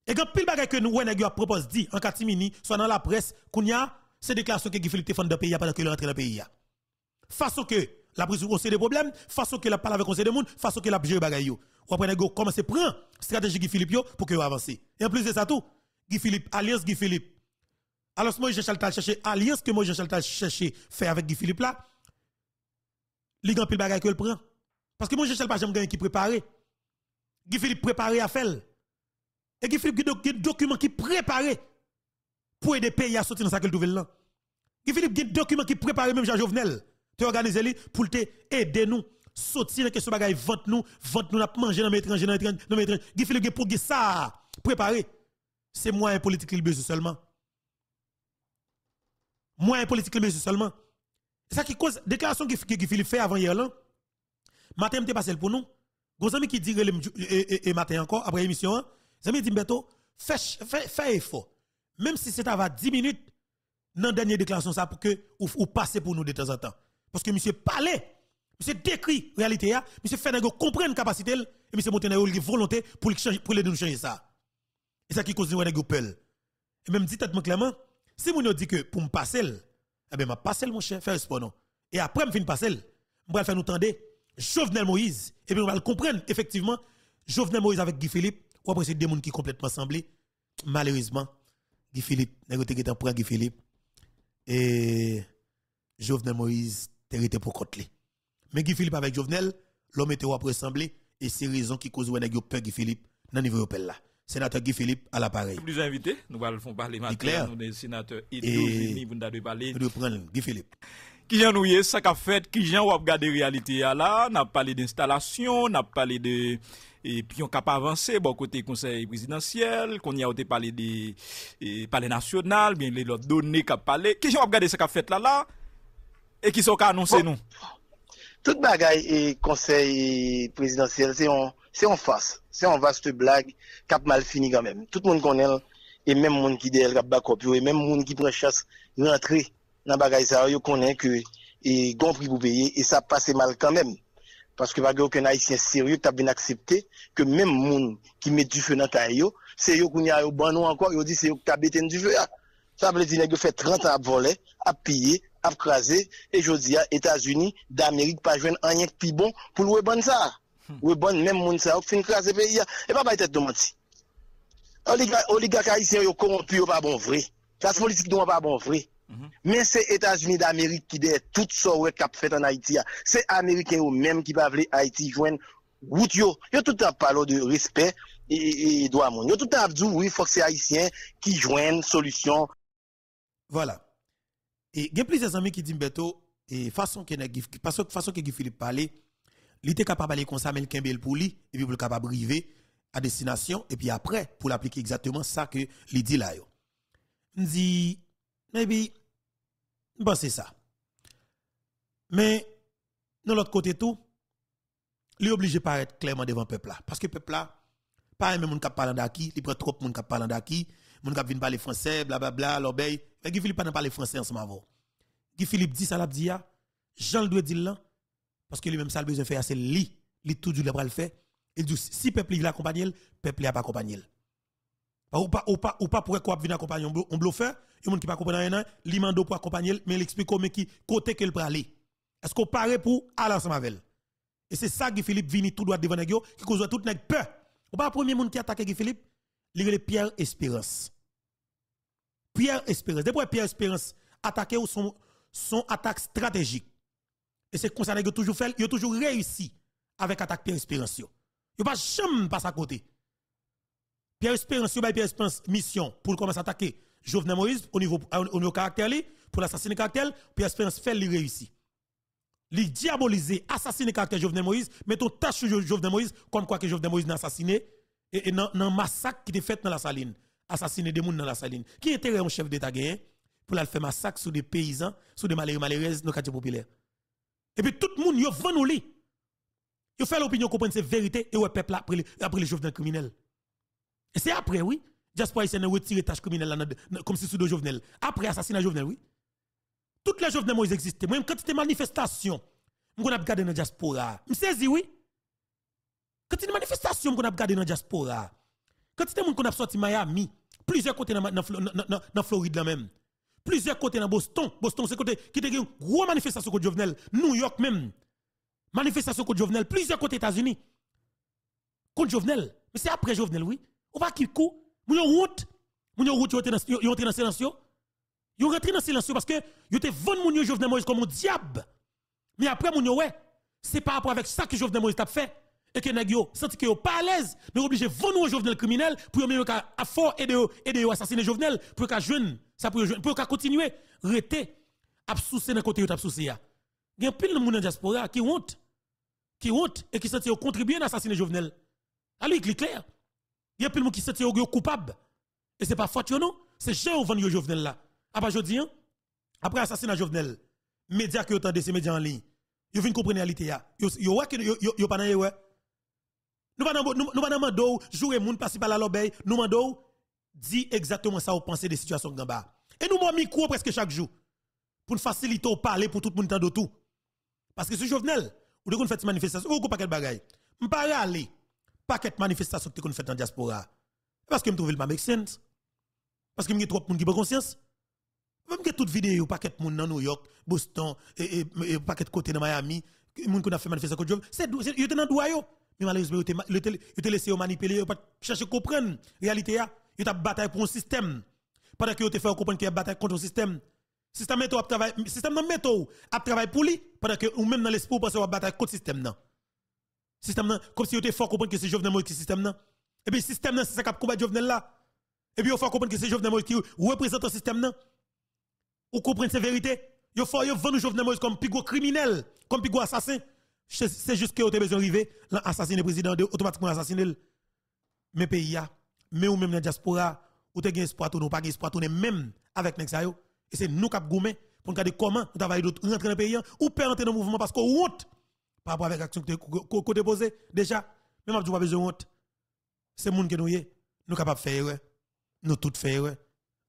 Speaker 1: Et quand pile bagay que nous ouais propose dit en catimini soit dans la presse kounya c'est qui que le téléphone du pays pendant que rentré dans le pays Face au que la prise conseil des problèmes, face au que la parle avec conseil des monde, au que la jeu bagay yo. Ou après nèg à prendre stratégie Guy Philippe pour que avance. Et en plus de ça tout, Guy Philippe alliance Guy Philippe. Alors moi je cherche chercher alliance que moi je cherche chercher faire avec Guy Philippe là. les grand pile bagay que le prend. Parce que moi je cherche pas jamais gagner qui préparé. Guy Philippe préparé à faire et qui a des documents qui préparés pour aider pays à sortir dans sa nouvelle là. Qui Philippe des documents qui préparés même Jean Jovenel. Tu organiser lui pour te aider nous sortir que ce bagaille, vente nous, vente nous n'a manger dans l'étranger dans l'étranger dans l'étranger. Qui Philippe pour ça préparé. C'est moyen politique le besoin seulement. Moyen politique qu'il besoin seulement. C'est ça qui cause déclaration que Philippe fait avant hier là. Matin, pas passé pour nous. Gros ami qui dit le matin encore après émission hein. Zami Timbeto, fais effort. Même si c'est à 10 minutes, dans la dernière déclaration, ça pour que ou, pour nous de temps en temps. Parce que monsieur parlait, monsieur décrit la réalité, M. Hein. monsieur fait comprendre la capacité, et monsieur monte une volonté pour, pour les nous changer ça. Et ça qui cause nous peur. Et même dit tête clairement, si vous nous dit que pour me passer, eh bien, ma passer mon cher, faire sport non. Et après, me pas passer, Je vais faire nous tendre Jovenel Moïse, et eh bien on va le comprendre, effectivement, Jovenel Moïse avec Guy Philippe, ou après, c'est deux mondes qui complètement semblé Malheureusement, Guy Philippe, Négoté qui pour Guy Philippe, et Jovenel Moïse, était pour Kotlé. Mais Guy Philippe avec Jovenel, l'homme était après ressemblé et c'est raison qui cause ou peur Guy Philippe, dans niveau européen là. Sénateur Guy Philippe à l'appareil.
Speaker 2: Nous invités, nous allons parler maintenant. Nous sommes sénateur Idéogénie, vous nous parler. Nous Guy Philippe. Qui j'en ouye, ça qu'a fait, qui j'en ou a regardé réalité là, n'a parlé d'installation, n'a parlé de E pi yon ka pa avanse, bo kote konsey prezidentyel, konye aote pale de e, pale nasyonal, bine le lot do ne ka pale. Kèj yon ap gade sa ka fet la la? E ki son ka anonsen nou? Tout bagay e
Speaker 3: konsey prezidentyel se an fase, se an vaste blag kap mal fini kamen. Tout moun konen, e men moun ki de el kap bakop, yo e men moun ki pre chas rentre nan bagay sa, yo konen ki e gon pri pou peye, e sa pase mal kamen. Parce que pas aucun haïtien sérieux qui a bien accepté que même gens qui met du feu dans ta c'est eux qui ont bon encore, ils dit c'est eux qui ont bêté du feu. Ah. Ça veut dire que fait 30 ans à voler, à piller, à craser, et je dis, États-Unis, d'Amérique, pas un rien plus bon pour le bon ça. Hmm. Le bon, même monde ça, fin craser pays, ah. et pas être de menti. Oligarque haïtien, ils corrompu, ils pas bon vrai. Classe politique, ils pas bon vrai. Mhm. Mais c'est États-Unis d'Amérique qui fait tout ce que vous fait en Haïti. C'est Américains eux-mêmes qui peuvent aller Haïti joindre Ils ont tout le temps parlé de respect et de droit. Ils ont tout le temps dit oui, il faut que c'est Haïtiens qui une solution.
Speaker 1: Voilà. Et il y a plusieurs amis qui disent Beto, et façon que parce que façon que Philippe parlait, il était capable d'aller comme ça, mais il pour lui, et puis il capable arriver à destination, et puis après, pour l'appliquer exactement ça que l'idée là. yo. dit. Maybe, bon, c'est ça. Mais, de l'autre côté, tout, lui obligé de être clairement devant le peuple Parce que le peuple là, pas même mon qui parle d'acquis, il prend trop de monde qui parle d'acquis, monde qui vient parler français, blablabla, l'obéit. Mais Guy Philippe pas parler français ce moment. Guy Philippe dit ça, l'a dit ah, Jean le doit dire là, parce que lui-même ça a besoin de faire, c'est lui, lui tout du le faire. Il dit, si le peuple l'accompagne, le peuple n'a pas accompagné. Bah, ou pas, ou pas, pas pour quoi vienne accompagner un bluffeur, il y a qui pas comprendre rien, l'imando pour accompagner, mais il explique comment qui côté qu'elle peut aller. Est-ce qu'on paraît pour aller ensemble Et c'est ça que Philippe vini tout droit devant Nagyo, qui cause tout nèg peur. Ou pas premier monde qui attaque Philippe, il est Pierre Espérance. Pierre Espérance. Depuis Pierre Espérance attaquer ou son, son attaque stratégique. Et c'est comme ça a toujours fait, il a toujours réussi avec attaque Pierre Espérance. Il n'a pas jamais passé à côté. Pierre Espérance, il y a Pierre mission pour commencer à attaquer Jovenel Moïse au niveau, euh, au niveau caractère, pour l'assassiner caractère, Pierre Espérance fait lui réussir. Il diabolisé, assassiné caractère Jovenel Moïse, mettons tâche sur Jovenel Moïse, comme quoi que Jovenel Moïse n'a assassiné, et, dans un massacre qui était fait dans la saline, assassiner des gens dans la saline. Qui était un chef d'État gagné pour faire massacre sur des paysans, sur des malheureux malheureuses dans le quartier populaire? Et puis tout le monde, il a nous lui. Il fait l'opinion comprendre ces vérité et le peuple après les, après les criminels. Et c'est après, oui. Diaspora haïtienne a retiré tâche criminelle comme si sous Jovenel. Après assassinat Jovenel, oui. Toutes les Jovenel existent. existaient. même quand c'était manifestation, on a regardé dans la diaspora. Je saisis, oui. Quand c'était manifestation, on a gardé dans la diaspora. Quand c'était monde qui a sorti Miami, plusieurs côtés dans Floride là même. Plusieurs côtés dans Boston. Boston, c'est côté qui a une grosse manifestation contre Jovenel. New York même. Manifestation contre Jovenel. Plusieurs côtés États-Unis. Contre Jovenel. Mais c'est après Jovenel, oui. Ou pas qui cou, moun yon route, moun yon route yon rentre dans silence yo. Yon rentre dans silence parce que yon te vendu mon yon Jovenel Moïse comme un diable. Mais après mon yon ouais, c'est par rapport avec ça que Jovenel Moïse t'a fait et que nèg yo senti que yo pas à l'aise, mais obligé vendre un Jovenel criminel pour yon ka à fort aider de aider yo assassiner Jovenel pour qu'à jeune, ça pour pour ka continuer rester absousser dans côté yo t'a souci ya. plein pile monde dans diaspora qui honte, qui honte et qui senti contribuer à assassiner Jovenel. Alors il est clair. Il y a plus de gens qui sont coupables. Et ce n'est pas faute, non? C'est yo Jovenel là. Après ah, bah, dis, hein? après assassinat Jovenel, médias qui tendu ces médias en ligne, ils viennent comprendre la réalité. Ils voient que ils pas dans Nous pas dans nous, jouer gens passer par la lobeille, nous mando, dit exactement ça au penser des situations gamba. Et nous mis micro presque chaque jour pour nous faciliter au parler pour tout le monde de tout. Parce que ce Jovenel, ou de qu'on fait manifestation, ou quoi pas quel bagaille. à aller paquet de manifestations que tu fait dans la diaspora. Parce que je trouve le pas make sense. Parce que je trop de monde qui pas conscience. Même que toute vidéo, paquet de monde dans New York, Boston, et, et, et paquet de côté dans Miami, monde qui a fait manifestation contre c'est ils dans droit mais malheureusement ils était laissés manipuler, ils pas chercher à comprendre la réalité, hein. ils ont bataille pour un système. Pendant qu'ils ont fait comprendre qu'ils ont bataille contre un système. Système métaux a système non métaux a travailler pour lui pendant que ou même dans l'espoir parce va bataille contre le système non. Système comme si vous était fort comprendre que c'est Jovenel Moïse qui système nan. Et eh puis système nan, c'est ça qui a combattu Jovenel là. Et puis vous faut comprendre que c'est Jovenel Moïse qui représente le système nan. Vous comprenez ces vérités. Vous faut vendre Jovenel Moïse comme des criminel, comme pigot assassin. C'est juste que vous avez besoin d'arriver, assassiner le président, automatiquement assassiner mes pays, mais ou même dans la diaspora, ou te gain espoir, ou pas gain espoir, même avec Nexayo. Et c'est nous qui avons pour garder comment nous travaillons rentrer dans le pays, ou pas entrer dans le mouvement parce qu'on route par rapport avec l'action que tu posée déjà. Mais je pas besoin de honte. C'est le monde qui nous est. Nous capables de faire. Nous tous faire.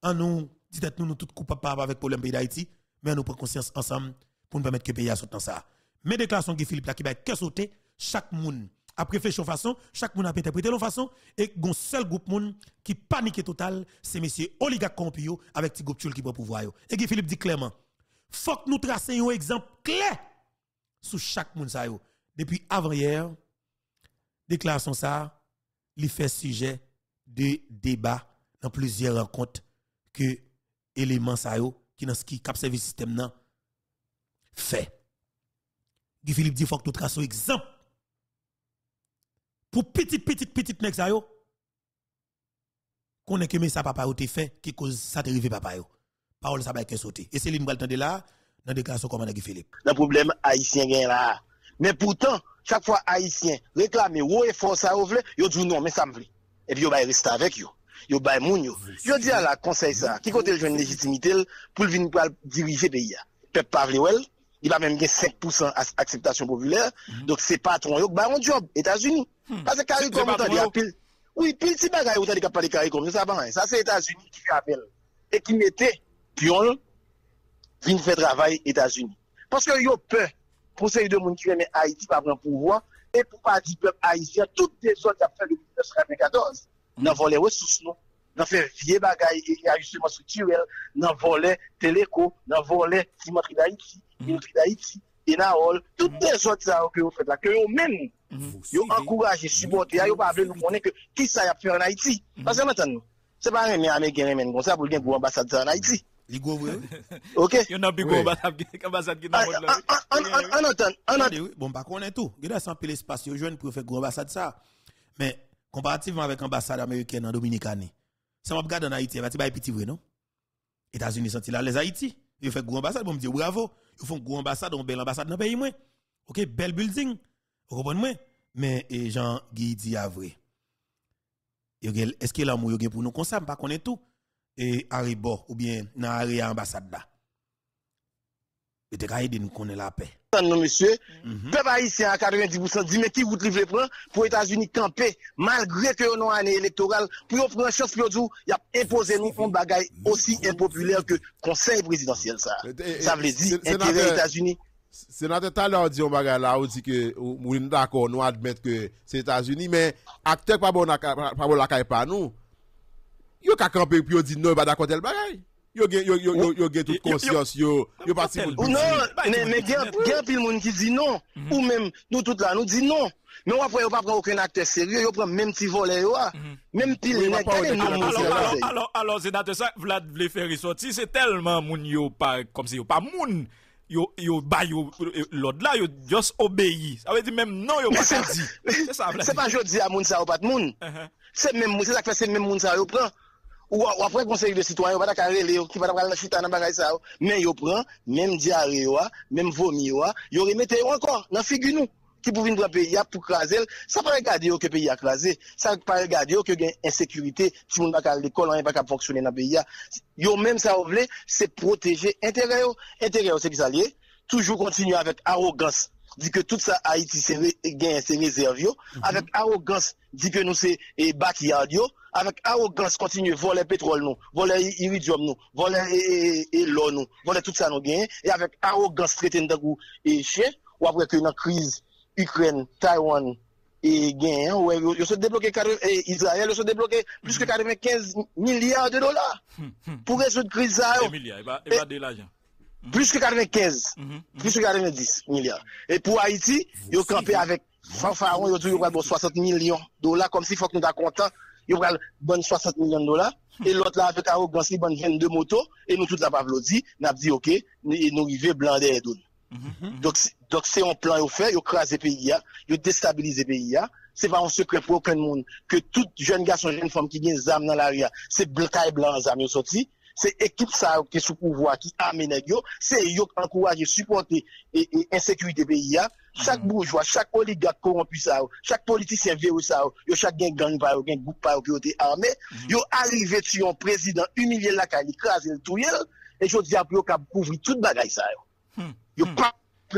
Speaker 1: En nous, dites nous, nous tous coupables par rapport avec le problème pays d'Haïti. Mais nous prenons conscience ensemble pour nous permettre que le pays soit dans ça. Mais déclarations qui Philippe là qui va que sauter, chaque monde a préféré façon, chaque monde a interprété leur façon, et un seul groupe monde qui panique total, c'est Monsieur oligarques Compio, avec petit groupe qui prend pouvoir. Et Philippe dit clairement, faut que nous tracions un exemple clair sous chaque monde ça Depuis avant-hier, déclaration ça, il fait sujet de débat dans plusieurs rencontres que éléments ça qui dans ce qui cap service système nan fait. Guy Philippe dit faut que trace un exemple pour petit petit petit mec ça yo qu'on que mais ça papa ou te fait qui cause ça arrivé papa yo. Parole ça va bah, sauter. Et c'est le Baltande là, dans déclaration commandant Guy Philippe.
Speaker 3: Le problème haïtien est là. Mais pourtant, chaque fois haïtien réclame ou et fort ça veut, Il dit non mais ça me veut. Et puis va rester avec vous, Yo va moun yo. Yo di la konsey sa, ki kote l jwen legitimite l pou l vin diriger dirije peyi ya. Pep pavle wel, Il ba menm gen 5% akseptasyon populaire. Mhm. Donc, dok se patron yo, bay an job, Etats-Unis. Hmm. Parce Pase karikom an tan di apil. Oui, pil ti bagay ou pas di kap pale karikom, yo sa Ça, c'est Sa se Etats-Unis ki apel. E ki mette, vin fè travay états unis Paske yo pe, pou se yon de moun ki Haïti Haiti pa pouvoir et pour pou pa di pep Haitien, tout de zon ont fè le 1994, nan volè ressources nou, nan fè vieux bagay et ajustement strukturel, nan volè Teleco, nan volè Timotri d'Haïti, Timotri d'Haïti, Enaol, tout de zon sa yo ke yo fè la, ke yo men yo ankouraje, subote, yo pa avè nou konen ke ki sa ya fè en Haïti. Mhm. parce que tan nou, se pa un amè gen a fait sa pou gen en Haïti Il est gros,
Speaker 2: Ok. Il n'a pas de gros ambassade avec l'ambassade qui dans le
Speaker 1: monde. Anantan, Anantan. Bon, par contre, on est tous. Il y a un peu d'espace aujourd'hui pour faire de gros ambassade, ça. Mais comparativement avec l'ambassade américain en Dominique, si on regarde en Haïti, il y a un peu petit vrai, non Les États-Unis sont-ils à Haïti Ils font de gros ambassade, on dit bravo. Ils font de gros ambassade, on fait de dans pays, moi. Ok, belle building. Vous comprenez, moi Mais Jean-Guy dit à ah, vrai. Est-ce que l'amour est pour nous comme ça On ne tout et Haribo ou bien dans l'area ambassade là. Et te aider nous connaît la paix. Non monsieur, peuple haïtien à 90%
Speaker 3: dit mais qui vous le prendre pour États-Unis camper malgré que nous année électorale pour prendre chose pour dire il a imposé nous un bagage aussi impopulaire que le conseil présidentiel ça. Ça veut dire les États-Unis Sénateur Talor dit un bagage là, on dit que nous d'accord, nous admettons que c'est États-Unis, mais acteur pas bon la pas nous. Yo ka kampe puis yo dit non, pas d'accord tel bagay. Yo yo yo yo yo get toute conscience yo, yo pas si Non, mais mais gen gen pile monde qui dit non mhm. ou même nous tout là nous dit non. Mais après yo pas prendre aucun acteur sérieux, yo prend même petit volet yo. Ah. Mhm. Même pile nèg Alors alors
Speaker 2: alors sénateur ça Vlad voulait faire ressortir, c'est tellement mon yo pas comme si yo pas moun. Yo, yo, bah, yo, l'autre là, yo, just obéi. Ça veut dire même non, yo, pas dit. C'est ça, C'est pas jodi à moun ça ou pas de moun. Uh-huh. C'est même c'est ça que c'est même moun
Speaker 3: ça, yo prend. Ou après conseil de citoyens, pas carré qui va la chute dans la ça. Mais yo prend même diarrhée même vomi ou yo encore dans figure nous qui pour venir pays pour craser, ça pas regarder que pays a crasé, ça pas regarder que gain insécurité, tout monde pas à l'école, on pas fonctionner dans pays. Yo même ça voulez, c'est protéger intérêt, intérêt c'est qui ça lié. Toujours continuer avec arrogance dit que tout ça Haïti c'est gagne c'est mhm. avec arrogance dit que nous c'est et avec arrogance continue voler pétrole nous voler iridium nous voler l'eau nous voler tout ça nous gagne et avec arrogance traiter nous et chien ou après que une crise Ukraine Taïwan et gagne ou ils sont Israël ils sont débloqués plus que 95 mhm. milliards de dollars hmm, hmm. pour résoudre crise ça et
Speaker 2: milliards de l'argent
Speaker 3: Mhm. plus que 95, mhm. mhm. plus que 90 milliards. Et pour Haïti, ils ont campé avec fanfaron, ils ont dit qu'ils bon 60 millions de dollars, comme si faut que nous soyons contents, ils ont bon 60 millions de dollars. Et l'autre là, avec arrogance, ils ont 22 motos, et nous tous la applaudi, nous avons dit ok, nous arrivons blanc des deux. Donc c'est un plan qu'ils fait, ils ont crasé le pays, ils ont déstabilisé le pays. Ce n'est pas un secret pour aucun monde que tout jeune garçon, jeune femmes qui vient zam dans l'arrière, c'est blanc et blanc ils sont sorti c'est équipe ça qui est sous pouvoir, qui amène yo, c'est eux qui encourage, supporter et, et insécurité pays hein. Chaque mm. bourgeois, chaque oligarque corrompu ça, chaque politicien vieux ça, yo chaque gang gang par gang groupe par qui été armé, mm. yo arrivé sur un président humilié la caille, écraser le tout et je dis plus yo couvrir toute bagaille ça. Yo mm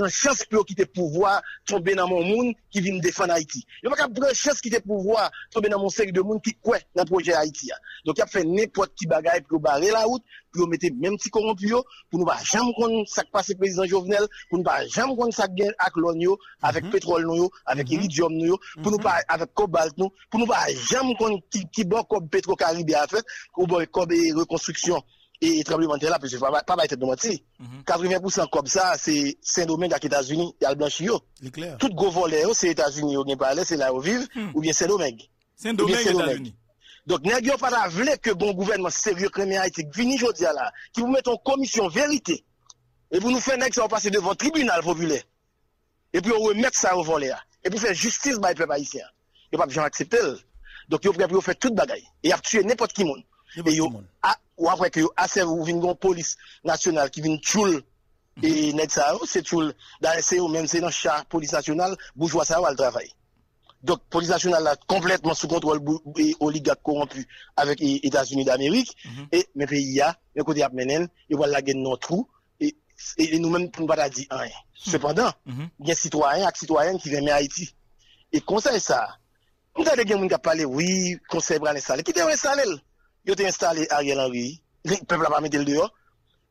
Speaker 3: chance pour quitter pouvoir tomber dans mon monde qui vient me défendre Haïti. Il n'y a pas de quitter pouvoir tomber dans mon cercle de monde qui croit dans le projet Haïti. Hein. Donc il a fait n'importe qui bagaille pour barrer la route, pour mettre même petit corrompu, pour ne pas jamais connaître ce qui passe président Jovenel, pour ne pas jamais connaître ça qui avec l'ONU, avec mhm. pétrole avec iridium mhm. pour ne mhm. pas avec cobalt pour ne pas jamais connaître qui bon comme Petro-Caribé a fait, ou bon comme eh, reconstruction et tremblement de terre là, parce que pas pas être de mentir. Mhm. 80% comme ça, c'est Saint-Domingue avec États-Unis, il y a le blanchi. Tout gros volet, c'est États-Unis, ou bien c'est là où vivent, hmm. ou bien Saint-Domingue. Saint-Domingue, États-Unis. Donc, n'est-ce pas la que bon gouvernement sérieux, crémé Haïti, vini aujourd'hui. là, qui vous met en commission vérité, et vous nous faites passer devant tribunal populaire. Et puis, on mettre ça au volet, et puis faire justice par le peuple haïtien. Et pas besoin d'accepter. Donc, vous fait faire toute bagaille. Et a tué n'importe qui monde. Et a, ah, ou après que ah, vous avez une police nationale qui vient tuer mm-hmm. et net ça, oh, c'est tchoul. Dans c'est même c'est dans char police nationale, bourgeois ça va le travail. Donc, police nationale là, complètement sous contrôle et oligarque corrompu avec les États-Unis d'Amérique. Mm-hmm. Et mes pays, mes côtés Apmenen, ils vont la guerre trou. Et, nous-mêmes, nous ne pas dire rien. Mm-hmm. Cependant, il y a des citoyens et citoyennes qui viennent à Haïti. Et conseil ça, nous avons des gens qui parlent, oui, conseil Brané Qui devrait ça il a installé Ariel Henry, le peuple n'a pas mettre le dehors.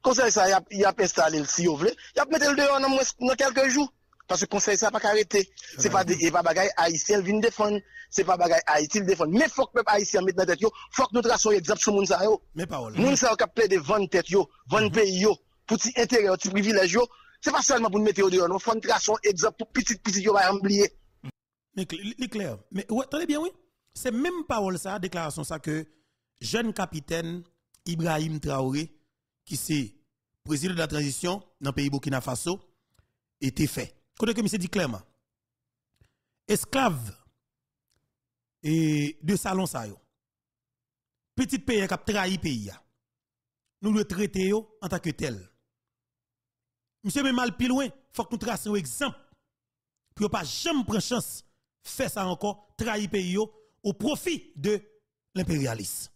Speaker 3: Conseil ça, il a installé le si vous voulez, il a mettre le dehors dans, quelques jours. Parce que conseil ça pas arrêté. C'est pas des, pas bagaille qui viennent défendre, c'est pas bagaille qui défendent. Mais faut que peuple haïtien mette dans tête il faut que nous traçons exemple sur moun sa yo. Mais Moun sa qui a de 20 tête yo, mm-hmm. pays yo, pour petit intérêt, petit privilège Ce c'est pas seulement pour nous mettre au dehors, nous faut traçon exemple pour petit petite yo à oublier.
Speaker 1: Mais clair. Mais attendez bien oui. C'est même parole ça, déclaration ça que jeune capitaine Ibrahim Traoré, qui c'est président de la transition dans le pays Burkina Faso, était fait. Quand que dit clairement, esclave et de salon ça petit pays qui a trahi pays nous le traitons en tant que tel monsieur mais mal plus faut que nous tracions un exemple pour pas jamais prendre chance faire ça encore trahir pays au profit de l'impérialisme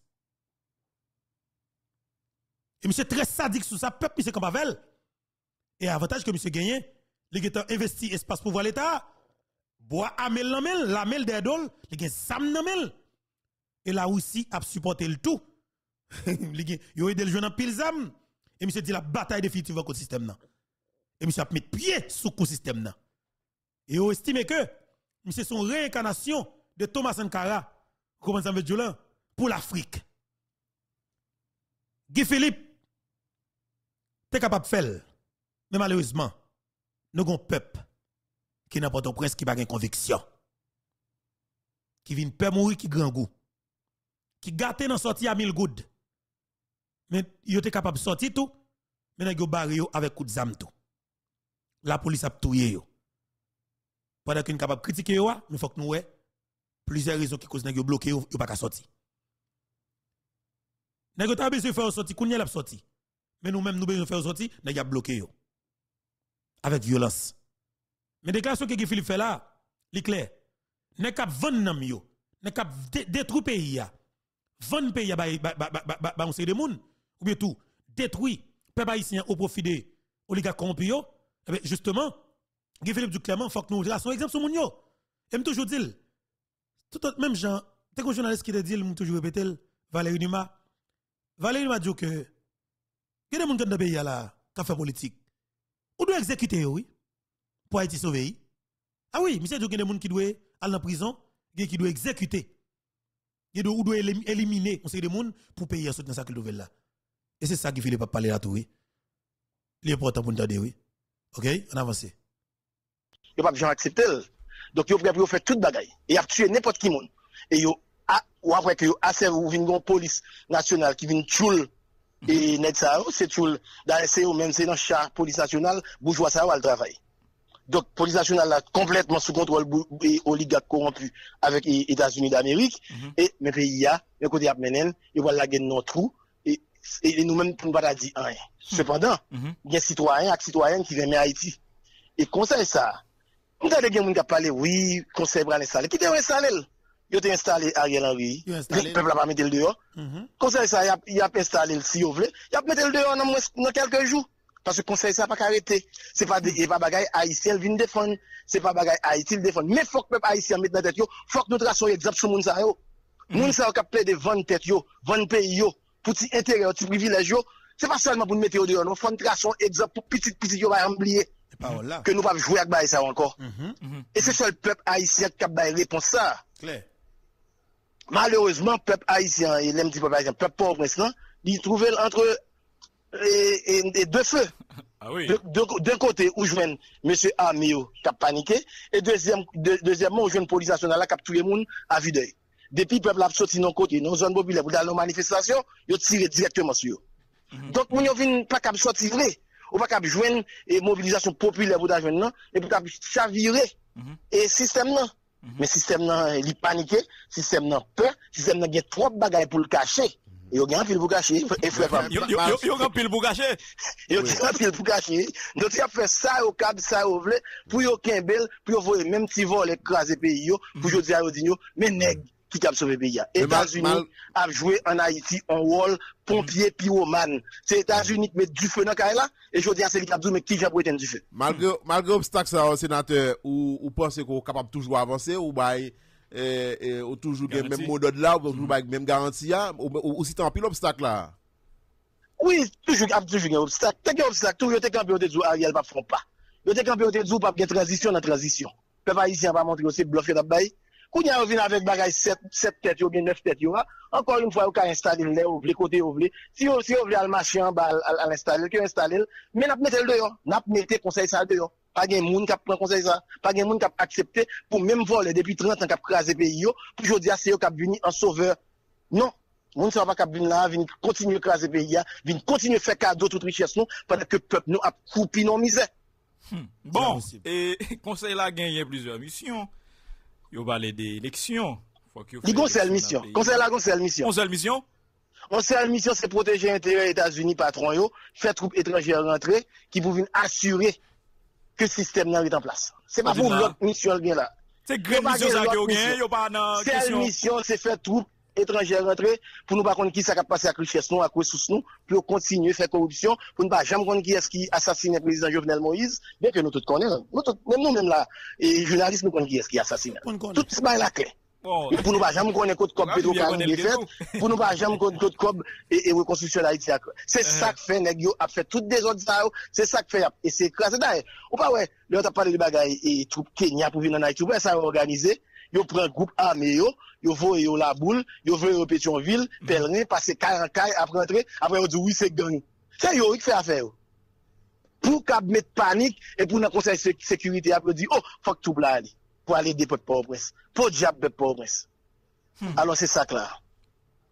Speaker 1: et monsieur très sadique sous sa peuple, monsieur Kambavel. Et avantage que monsieur gagne, il a investi espace pour voir l'État. Bois amel l'amel, l'amel des dol, il gagne sam Et la Russie a supporté le tout. Il a aidé le jeune en pile zam. Et monsieur dit la bataille définitive contre le système. Et monsieur a mis pied sous le système. Et il estime que monsieur son réincarnation de Thomas Sankara, comment ça veut pour l'Afrique. Guy Philippe, tu es capable de faire. Mais malheureusement, nous avons un peuple qui n'a pas de presse, qui n'a pas de conviction. Qui vient de mourir, qui grand goût. Qui gâté dans sortie à mille gouttes. Mais il était capable de sortir tout. Mais il barré avec coup de tout. La police a tout yo. Pendant qu'on est capable de critiquer, nous faut que nous ayons plusieurs raisons qui causent bloqué, bloquer, nous pas sortir. Tu avons besoin de faire sortir, pas de sorti. Mais nous-mêmes, nous devons faire sortir, nous avons bloqué. Avec violence. Mais déclaration que Philippe fait là, c'est clair. Nous avons vendre. yo. Nous avons détruit pays. Vendu pays ba ba série de monde. Ou bien tout. Détruit. Peuple haïtien au profit des oligarques corrompus. Eh ben, justement, Guy Philippe Clement, il faut que nous traçons exemple sur moun yo. Et me toujours dit, tout autre même gens, t'es un journaliste qui te dit, je toujours répété, Valérie Numa. Valérie Numa dit que il y a des gens qui dans la là, qui politique. On doit exécuter, oui, pour être sauver. Ah oui, monsieur, il y a des gens qui doivent aller en prison, qui doivent exécuter. Il doit éliminer, on sait des gens pour payer à soutenir cette nouvelle là. Et c'est ça qui fait pas parler là tout, oui. L'important e pour nous entendre, oui. OK, on avance. Il a pas besoin d'accepter. Donc, il
Speaker 3: faire fait toute bagaille. Et a tué n'importe qui monde. Et il a ou après, ils a assez, ou une police nationale qui vient tuer et net ça, oh, c'est tout, c'est au même, c'est dans char police nationale, bourgeois ça, va le travail. Donc, police nationale là, complètement sous contrôle et oligarque corrompu avec les États-Unis d'Amérique. Mhm. Et, mais pays, il y a, il côté Abmenen, il y la gagner dans trou, et, nous-mêmes, nous ne pas dire rien. Cependant, il y a citoyens et citoyennes qui viennent à Haïti. Et conseil ça, On avons des gens qui parlent, oui, conseil bras les qui devraient ça? Ils a installé Ariel Henry. Le peuple pas mis le dehors. Conseil ça, il a installé le si vous voulez. Il a mis le dehors dans quelques jours. Parce que le conseil ça pas arrêté. C'est pas des pas bagaille haïtien vient défendre, c'est pas bagaille haïtien défendre. Mais faut que peuple haïtien mette dans tête Il faut que nous traçons exemple sur moun ça yo. Mhm. Monde qui de vendre tête yo, pays pour petit intérêt, petit privilège yo, c'est pas seulement pour nous mettre au dehors, nous faut traçons exemple pour petit petit yo va oublier. Que nous pas jouer avec ça encore.
Speaker 1: Mhm. Mhm.
Speaker 3: Et c'est seul peuple haïtien qui a réponse ça. Malheureusement, peuple haïtien, et même dit peuple haïtien, peuple pauvre, hein, il trouvait entre deux feux. Ah d'un côté, où je viens M. Amio qui a paniqué, et deuxième, deuxièmement, où je viens police nationale qui a tué monde à vue Depuis le peuple a sorti dans côté, dans zone populaire, pour aller aux manifestations, ils tiré directement sur eux. Mhm. Donc, nous n'avons pas qu'à sortir vrai. Ou pas qu'à jouer une mobilisation populaire pour la joindre, et pour qu'à chavirer. Mhm. Et système, Men mhm. système nan li panike, système nan pe, système nan gen trop mhm. cacher. Il y a Yo pile pour pou kache. Yo gen
Speaker 2: apil pou kache. Yo gen
Speaker 3: cacher. pou kache. Noti ap fe sa yo kab, sa yo vle, pou mhm. yo ken bel, pou yo voye menm ti vol ekraze peyi yo, pou yo diya yo yo, men neg qui a sauvé le pays. États-Unis a joué en Haïti un rôle pompier mm. pyromane. C'est États-Unis qui met du feu dans le là, et je dis à qui a dit, mais qui a prétendu du feu. Malgré, malgré obstacle, ça, sénateur, ou, ou pensez qu'on est capable toujours avancer, bah, ou toujours gen même mot d'ordre là, ou toujours avec même garantie, hein, ou, si tu as peu l'obstacle là. Oui, toujours, ah, toujours un obstacle. T'as un obstacle, toujours t'es campé, on te dit, Ariel, pas font pas. Yo te campé, on te dit, pas de transition dans transition. ici, on va montrer aussi bluff, il a quand on revient avec bagage 7, 7 têtes ou bien 9 têtes, encore une fois, on peut installer le ou le côté ou Si on si veut machin en bas, à l'installer, qu'on installer. mais on mettre le dehors, on mettre le conseil ça dehors. Pas de monde qui prend conseil ça, pas de monde qui accepté pour même voler depuis 30 ans qui a crasé pays, pour dire c'est eux qui venu en sauveur. Non, on ne sera pas capable là, venir continuer à craser le pays, venir continuer à faire cadeau toute richesse nous, pendant que le peuple nous hmm. a coupé nos misères. Bon,
Speaker 2: et conseil a gagné plusieurs missions. Vous parlez d'élections. Il y a une
Speaker 3: seule mission. La seule mission, c'est protéger l'intérêt des États-Unis, patron, faire des troupes étrangères rentrer qui peuvent assurer que le système est en place. Ce n'est pas pour votre mission. C'est une seule mission. La mission, c'est faire des troupes étrangers rentrés pour nous pas connaître qui ça qui passé à richesse nous à sous nous pour continuer faire corruption pour ne pas jamais connaître qui est-ce qui assassine le président Jovenel Moïse bien que nous tous connaissons nous tous, même nous même là et journalistes nous connaissons qui est-ce qui assassine tout ce bail la clé oh. pour nous pas jamais connaître code cob Pedro Karim fait pour nous pas jamais connaître code cob et reconstruction d'Haïti c'est euh. ça que fait nèg yo a fait toutes des autres ça c'est ça que fait et c'est écrasé d'ailleurs ou pas ouais là t'as parlé de bagaille et troupe Kenya pour venir en Haïti ouais ça organisé yo prend groupe armé yo yo voye la boule, yo voye en Pétionville, mhm. pèlerin, passer 40 carré après rentrer, après on dit oui, c'est gagné. C'est yo qui fait affaire. Pour qu'à mettre panique, et pour notre conseil de sécurité, après dit, oh, faut que tout aille. pour aller des la pauvres, pour diable de pauvres. Hmm. Alors c'est ça là.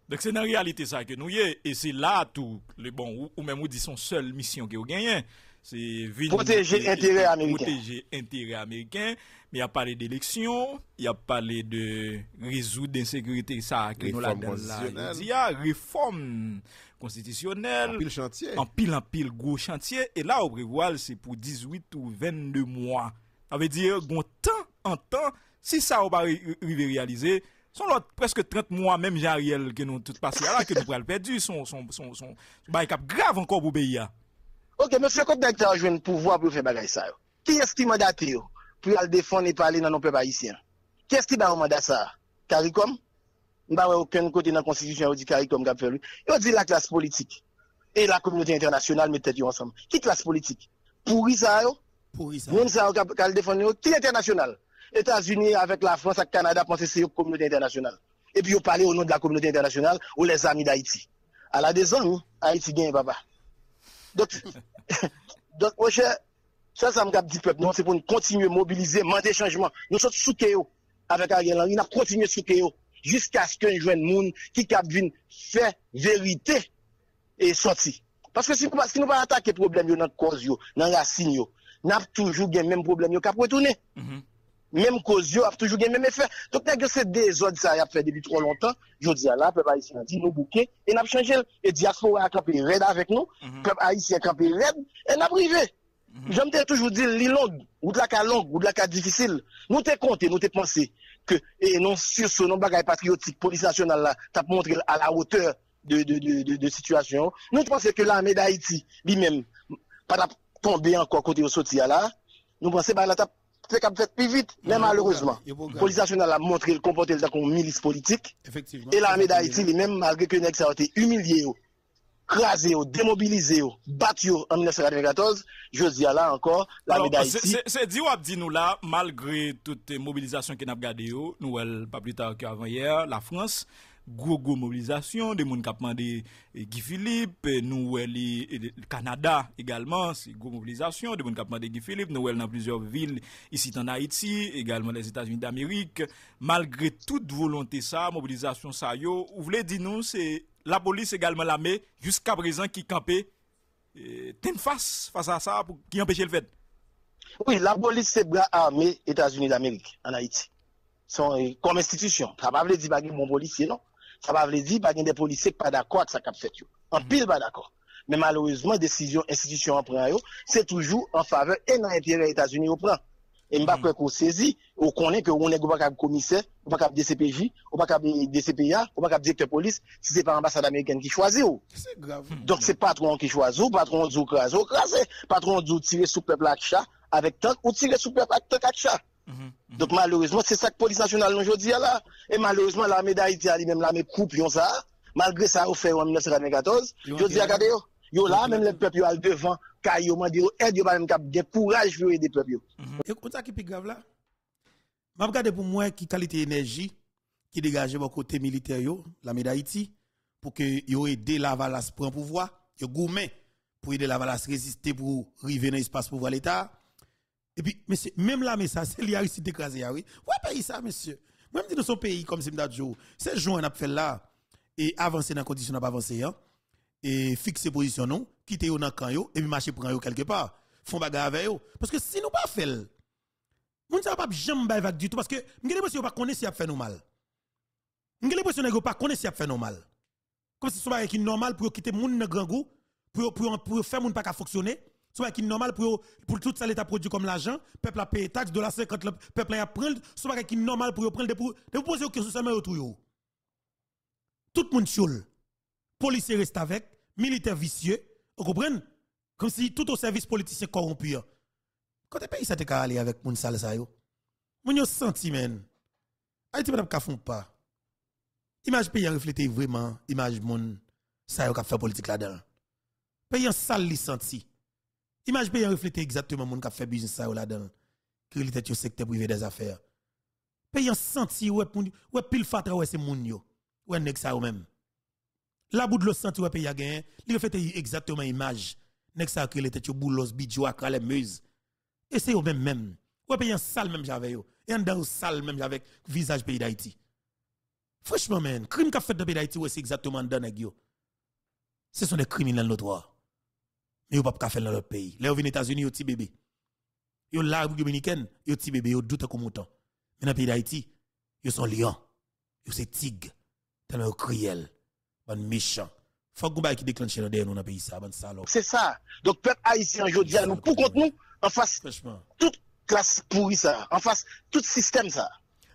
Speaker 2: Donc c'est la réalité ça que nous y est, et c'est là tout, le bon, ou, même on dit son seule mission que vous gagnée. C'est protéger intérêt américain Mais il y a parlé d'élection Il y a parlé de Réseau d'insécurité Il y a réforme Konstitutionnelle ah, En pile en pile gros chantier Et là au Brévoil c'est pour 18 ou 22 mois Ça veut dire qu'on tend En temps si ça va Réaliser Sont l'autre presque 30 mois même jariel Que nous avons tout passé Son backup grave encore pour Béliat Ok, monsieur, c'est quoi
Speaker 3: a joué pouvoir pour faire bagaille ça? Qui est-ce qui mandate mandaté pour aller défendre et parler dans nos peuples haïtiens? Qui est-ce qui va mandat ça? CARICOM? Il n'y a aucun côté dans la Constitution qui dit CARICOM. Il dit la classe politique et la communauté internationale mettent sont ensemble. Quelle classe politique? Pour ça? Pour Pourri ça. Moun ça qui va défendre au Qui international? États-Unis avec la France et le Canada pensent que c'est une communauté internationale. Et puis, ils parlent au nom de la communauté internationale ou les amis d'Haïti. À la descente, Haïti gagne, papa. Donc. Donc, moi, cher, ça, ça me dit peuple, non, c'est pour nous continuer à mobiliser, demander changement. Nous sommes sous avec Ariel Henry, nous continuons sous jusqu'à ce qu'un jeune monde qui vienne faire vérité et sorti. Parce que si, nous ne pas attaquer le problème dans la cause, dans la racine, nous avons toujours le même problème qui a retourné. Mhm même cause a toujours le même effet. Donc, c'est des autres, ça a fait depuis trop longtemps. Je dis à la, peuple haïtien a dit nous bouquet, et n'a changé. Et diaspora a campé raide avec nous, mhm. peuple haïtien a campé raide, et n'a privé. Mhm. J'aime toujours dire, li longue, ou de la longue, ou de la difficile. Nous t'es compté, nous t'es pensé que, et non, sur ce, non, bagaille patriotique, police nationale, là, t'as montré à la hauteur de, de, de, situation. Nous pensé que l'armée d'Haïti, lui-même, pas tomber encore côté au sorti, là. Nous pensé, bah, la tape c'est peut-être plus vite, mais malheureusement, la police nationale a montré le comportement comme milice politique. Et l'armée d'Haïti, même malgré que les a été humilié, crasé, démobilisé, battu en 1994, je dis là encore, la d'Haïti.
Speaker 2: C'est dit ou dit nous là, malgré toutes les mobilisations qui n'a pas gardé, nous, pas plus tard qu'avant hier, la France gros gros mobilisation des monde qui de eh, Guy Philippe eh, nous le eh, Canada également c'est gros mobilisation des monde qui de Guy Philippe nous dans plusieurs villes ici en Haïti également les États-Unis d'Amérique malgré toute volonté ça mobilisation ça yo vous voulez dire nous c'est la police également l'armée jusqu'à présent qui campait ten face face à ça pour qui empêcher le fait
Speaker 3: oui, la police, c'est bras armé États-Unis d'Amérique en Haïti. Son, comme institution. Ça ne pas dire bah, mon policier, non. Ça va vous dire, que des policiers sont pas d'accord avec ça qu'a fait. En mhm. pile pas d'accord. Mais malheureusement, décision institution en prend, c'est toujours en faveur et dans l'intérêt des États-Unis au Et je mhm. ne sais pas qu'on saisit, on connaît que on est pas de commissaire, on pas de DCPJ, on pas de DCPA, on pas capable directeur de police, si n'est pas l'ambassade américaine qui choisit.
Speaker 1: C'est grave. Hmm.
Speaker 3: Donc c'est patron qui choisit, patron du crase, patron tire tirer sous peuple la chat, avec tant, ou tirer sous peuple à chat. Mhm, mhm. Donc malheureusement, c'est ça que la police nationale nous dit là. Et malheureusement, l'armée d'Haïti a même l'armée coupe ça, malgré ça au fait en 1914, Je dis regardez yo, yo là même les peuple al devant, car ils m'a dit aide
Speaker 1: yo pas même cap des courage pour aider peuple yo. Et comme ça qui plus grave là. M'a pour moi qui qualité énergie qui dégage mon côté militaire yo, l'armée d'Haïti pour que yo aider la valasse prendre pouvoir, yo gourmet pour aider la valasse résister pour arriver dans l'espace voir l'état et puis, monsieur, même là, mais ça, c'est l'IARICI écrasé, ah oui. Ouais, pays ça, monsieur. Moi, je dis dans son pays, comme c'est Mdadjo, c'est jour on a fait là, et avancer dans la condition, on pas avancé, hein, et fixer position, non, quitter au dans camp, et puis marcher pour quelque part. Font bagarre avec eux. Parce que si nous pas fait, nous ne pas jamais évacuer du tout, parce que, monsieur ne savons pas connaître si a fait nous mal. Nous ne savons pas ce si a fait nous mal. Comme si ce soit normal pour quitter le monde dans grand goût, pour, pour, faire le monde pas fonctionner Soit qui normal pour, pour tout ça, l'État produit comme l'argent, peuple a payé taxe, dollar 50, le peuple a pris, soit qui normal pour prendre des vous poser question seulement autour. Tout le monde choule. Policiers reste avec, militaire vicieux, vous comprenez? Comme si tout au service est corrompu. Hein. Quand le pays s'est allé avec moun sale ça yo, moun yo senti men. Haïti pas font pas. Image pays reflété vraiment image moun ça yo qui fait politique là-dedans. Pays en sale li senti. Image payant reflète exactement mon qui fait business ça là-dedans. était au secteur privé des affaires. Payant senti ouais ouais pile fatra ouais c'est moun yo. Ouais nèg ça ou même. La bout de l'eau senti ouais payant gagne. il reflète exactement image. Nèg qui était au boulos bidjo à les meuse. Et c'est eux même même. Ouais payant sale même j'avais yo. Et en dans sale même avec visage pays d'Haïti. Franchement man, crime qu'a fait de pays d'Haïti ouais c'est exactement dans nèg yo. Ce sont des criminels notoires mais yo pas faire dans leur pays là aux États-Unis yo petit bébé yo la République dominicaine yo petit bébé yo doute comme autant mais dans le pays d'Haïti yo sont lion. yo c'est tigre tellement cruel ban méchant faut que qui ne dans derrière nous dans pays ça ban salope c'est ça donc peuple haïtien aujourd'hui nous pour
Speaker 3: contre nous en face toute classe pourrie ça en face tout système ça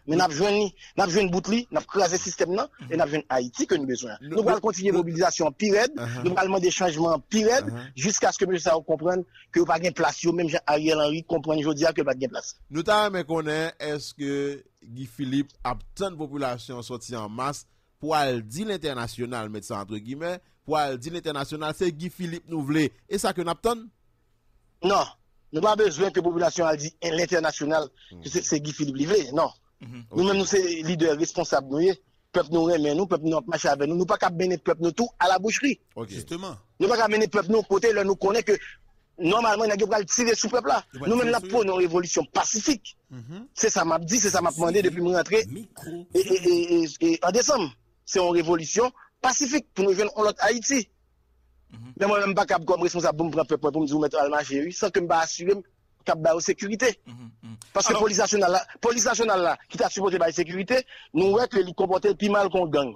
Speaker 3: Men ap jwen bout li, nap krasè sistem nan, e nap jwen Haiti ke nou beswen. Nou gwa l kontinye mobilizasyon pi red, nou kalman de chanjman pi red, jiska s ke mè jè sa ou komprèn ke ou pa gen plas yo, mèm jè Ariel Henry komprèn jo diya ke ou pa gen plas. Nou ta mè konè, eske Gi Philippe ap ton populasyon soti an mas pou al di l'internasyonal, met sa entre gimè, pou al di l'internasyonal, se Gi Philippe nou vle, e sa ke nou ap ton? Non, nou gwa bezwen ke populasyon al di l'internasyonal se Gi Philippe li vle, non. Mm -hmm. Nous-mêmes, nous sommes les leaders responsables. Nous, peuple nous remet nous, peuple nous marche avec nous. Nous pas qu'à mener peuple nous tout à la boucherie.
Speaker 1: Okay. Justement.
Speaker 3: Nous pas qu'à mener peuple nous côté là nous connaît que normalement nous pas tirer sous peuple là. Nous-mêmes là pour une révolution pacifique. Mm -hmm. C'est ça m'a dit, c'est ça m'a demandé depuis mon entrée Et, et, et, en décembre, c'est une révolution pacifique pour nous venir en l'autre Haïti. Mhm. Mais moi-même, pas comme responsable pour me prendre peuple pour me dire mettre à la marché, sans que je me cap la sécurité. Mhm, mhm. Parce que police nationale la police nationale là, qui t'a supposé la sécurité, nous voyons que les le plus mal qu'on gagne.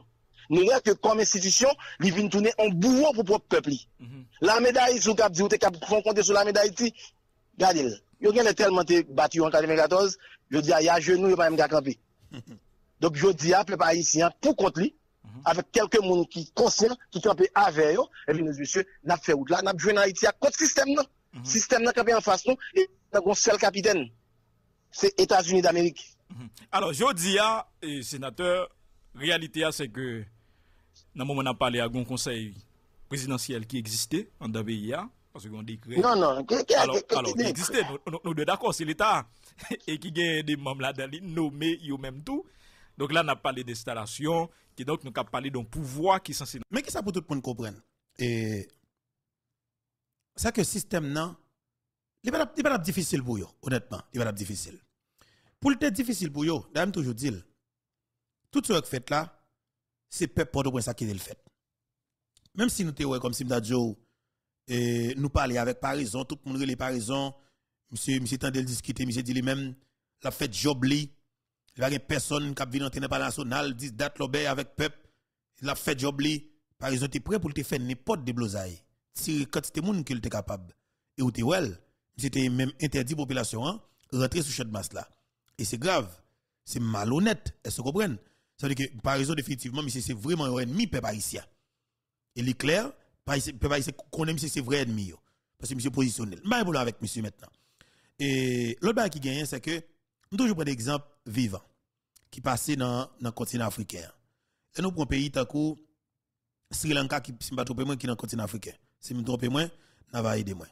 Speaker 3: Nous voyons que comme institution, ils viennent tourner en bourreau pour propre peuple. Mm La médaille vous cap dit, vous compter sur la médaille, regardez Yo avez tellement battu en 94, je dis il ah, y a genou, il pas même camper. Donc je dis à peuple haïtien pour contre lui mhm. avec quelques monde qui conscient qui camper avec eux et puis nous monsieur n'a fait route là, n'a joué en Haïti contre système là. Système n'a camper en face nous Mhm. Eh, a gon sel kapiten, se Etats-Unis d'Amerik.
Speaker 2: Alors, jodi ya, senateur, realite ya se ke nan moun moun ap pale a gon konsey prezidentiel ki egziste, an dabe ya, alo, ekziste, nou de dako, se l'Etat, e ki genye demam la dali, nou me, yo menm tou, donk la nap pale destelasyon, ki donk nou ka pale donk pouvoi ki san senat. Mè ki sa pote poun koupren, sa ke sistem nan,
Speaker 1: Il n'est pas difficile pour vous, honnêtement. Il va difficile. Pour le difficile pour vous, je toujours dit, tout ce que faites là, c'est peuple pour vous ça qui le fait. Même si nous sommes comme si nous oh, eh, nous parler avec Parison, tout le monde les Parison, monsieur, monsieur Tandel discuter, monsieur dit lui-même, la fête job il n'y a personne qui vient dans national, dit date l'obé avec peuple, la fête job li, Parison, tu prêt pour te faire n'importe de blosaille. Si quand c'était monde qui était capable, et où tu es c'était même interdit population hein, de rentrer sous cette masse là. Et c'est grave, c'est malhonnête, Elles se comprennent. vous Ça veut dire que par exemple, définitivement mais c'est vraiment un ennemi peuple haïtien. Et l'éclair, peuple haïtien connaît aime c'est vrai ennemi parce que monsieur positionnel. Mais pour avec monsieur maintenant. Et l'autre bail qui gagne c'est que nous toujours prenons exemple vivant qui passait dans dans le continent africain. Et nous prenons pays tant Sri Lanka qui si qui dans le continent africain. Si me moins, n'a aider moins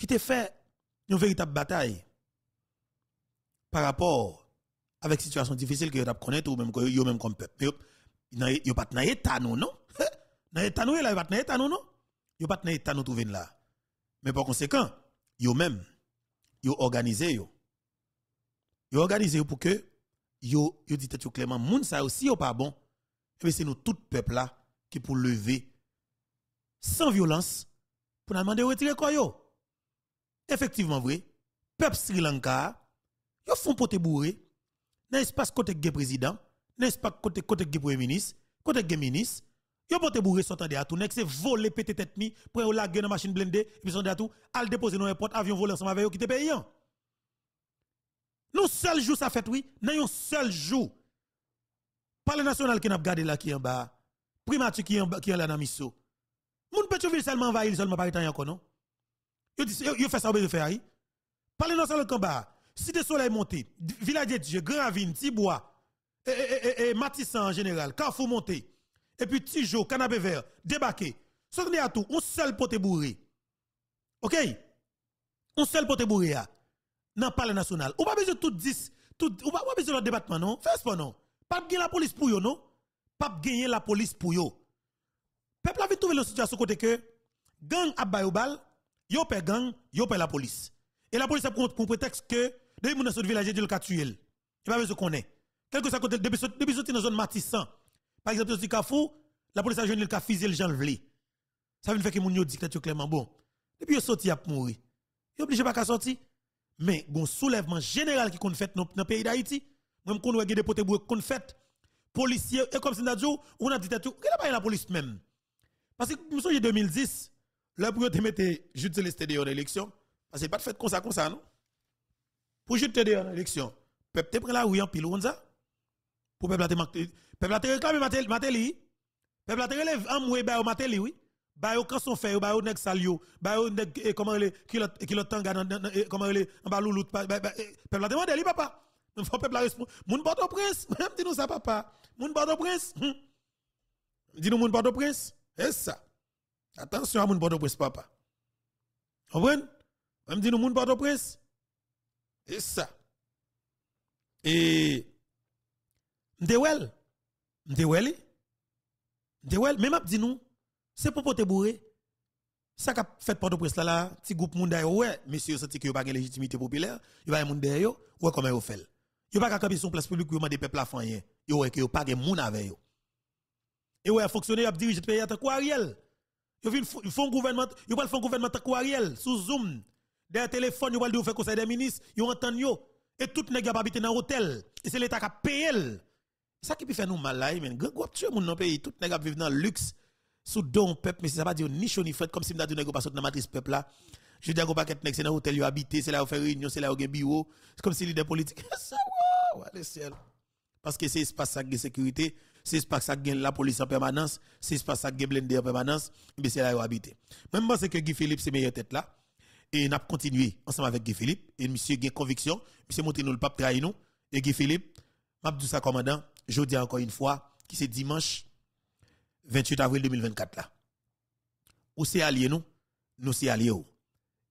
Speaker 1: qui te fait une véritable bataille par rapport avec situation difficile que vous connaître ou même que vous même comme peuple. Vous vous pas de état non non. Dans non là, vous pas de état non non. Vous pas de état non trouver là. Mais par conséquent, vous même vous organisez vous. Vous organisez pour que vous dites clairement moun ça aussi vous pas bon. Mais eh c'est nous tout peuple là qui pour lever sans violence pour demander retirer quoi effectivement vrai, peuple Sri Lanka, yon font pote bourré, dans l'espace côté le président, dans l'espace côté côté premier ministre, côté le ministre, ils pote bourré sont à tout, c'est volé, pété tête mi, pour la gueule dans machine blindée, ils sont à tout, al déposer dans pot, avion volé ensemble avec yon qui te yon. Nous seul jour ça fait oui, nan un seul jour. Parle national qui n'a pas gardé là qui en bas, primatu qui en qui en là dans misso. Moun ville seulement va il seulement pas étant encore non. Yo dis, yo, yo fait ça, yo fait ça. Parlez dans le combat. Si le soleil monte, village de Dieu, Gravine, Tibois, et, Matissan en général, Carrefour monte. et puis Tijo, Canapé Vert, débarqué. Soutenez à tout, on seul pote bourré. OK? On seul pote bourré dans le palais national. Ou pas besoin de tout 10, tout, ou pas besoin de débattement, non? Fais pas, non? Pas gagner la police pour yo, non? Pas gagner la police pour yo. Peuple a trouvé la situation côté que gang à baiobal yo paye gang, yo paye la police. Et la police a pour, pour prétexte que des gens dans ce village ils Il tué. a pas besoin qu'on est. Quel côté depuis depuis dans zone Matissan. Par exemple, si Kafou, la police a jeune le ka le Jean Vlé. Ça veut dire que moun yo dit clairement bon. Depuis yo sorti a mourir. Yo obligé pas qu'à sortir. Mais bon soulèvement général qui qu'on fait dans le pays d'Haïti, même qu'on des potes qu'on fait policiers et comme c'est dit on a dit tout, qu'elle pas la police même. Parce que nous sommes 2010 Non? la pou yo te mette jout se leste de yon eleksyon, a se bat fèt konsa konsa nou, pou jout te de yon eleksyon, pep te prela ou yon pilounza, pou pep la te makte, pep la te reklame mate li, pep la te relev amwe bay ou mate li, bay ou konson fè, bay ou neg salyo, bay ou neg, e koman ele, ki lot tanga nan, e koman ele, an baloulout, pep la te mande li papa, moun bote o pres, moun bote o pres, moun bote o pres, e sa, e sa, Attention à mon porte-presse papa. papa. Comprenez? Même dit nous, mon porte au Et ça. Et. M'dewel. M'dewel. M'dewel. Même dit nous, c'est pour porter bourré. Ça qu'a fait porte-presse là, là, petit groupe monde ouais, monsieur, senti que pas de légitimité populaire, il va y monde derrière, ouais, comment il fait. Il pas qu'à son sur place publique, il des peuples à rien. Hein. Il ouais, que il pas de monde avec eux. Et ouais, fonctionnaire, a dirigé le pays à quoi Ariel? Ils font un gouvernement, ils font un gouvernement tant Ariel, sous Zoom, Des téléphone, ils vont faire conseil des ministres, ils entendent yo. Et tout le monde va habité dans hôtel Et c'est l'État qui a payé. Ça qui peut faire nous mal là, eh, mais grand groupe tuer monde dans pays, tout le monde vivre dans le luxe, sous don peuple, mais ça pas dire ni chaud ni fête, comme si on a dit pas dans la matrice peuple là. Je dis à que c'est dans hôtel ils habité, c'est là où fait réunion, c'est là où fait bureau. C'est comme si l'idée politique. Ça, waouh le ciel. Parce que c'est espace de sécurité c'est pas que gagne la police en permanence, c'est pas qui gagne Blender en permanence, mais eh c'est là où habite. Même parce que Guy Philippe c'est meilleur tête là et n'a continué ensemble avec Guy Philippe et monsieur Guy conviction, monsieur monté le pape trahi nous et Guy Philippe m'a dit ça commandant, je dis encore une fois qui c'est dimanche 28 avril 2024 là. Ou c'est allié nous, nous c'est allié ou.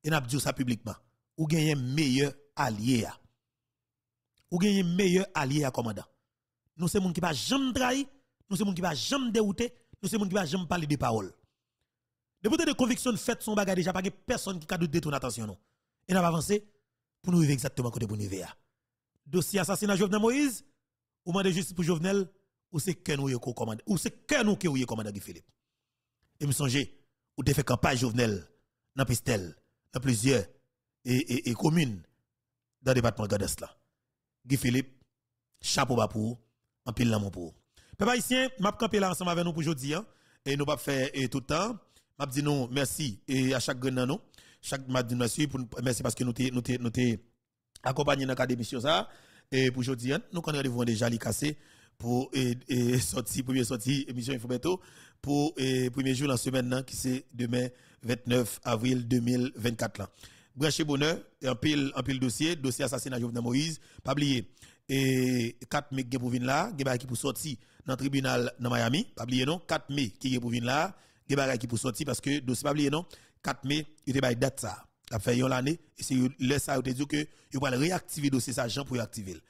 Speaker 1: Et n'a dit ça publiquement. Ou gagne meilleur allié à. Ou gagne meilleur allié à commandant. Nous sommes gens qui pas jamais trahi, nous sommes gens qui pas jamais dérouté, nous sommes gens qui pas jamais parler des paroles. Depuis des convictions faites sont bagage déjà pas que personne qui a de détourner attention non. Et n'a pas avancé pour nous arriver exactement côté pour nous vivre. Dossier assassinat Jovenel Moïse, ou de justice pour Jovenel, ou c'est que nous qui commande, ou c'est que nous qui commande Guy Philippe. Et me songer, ou te fait campagne Jovenel dans Pistel, dans plusieurs et, et, et communes dans le département de là. Guy Philippe, chapeau bas pour en pile l'amour pour. Peuple haïtien, m'a campé là ensemble avec nous pour aujourd'hui hein. et nous pas faire tout le temps. M'a dit non merci et à chaque grand nous, chaque m'a merci pour merci parce que nous t'es nous nous accompagné dans cadre d'émission ça et pour aujourd'hui hein, nous connaissons rendez-vous déjà les casser pour et, et sortir première sortie émission Infobeto pour et, premier jour la semaine hein, qui c'est demain 29 avril 2024 là. Branché bonheur, en pile, en pile dossier, dossier assassinat Jovenel Moïse, pas oublier, et 4 mai pour venir là, il y a qui pour sortir dans le tribunal dans Miami, pas oublier non, 4 mai qui est pour venir là, il y qui pour sortir parce que dossier pas oublier non, 4 mai, il était date ça. Ça a une année, et c'est là ça a dit que il va réactiver dossier ça Jean pour activer.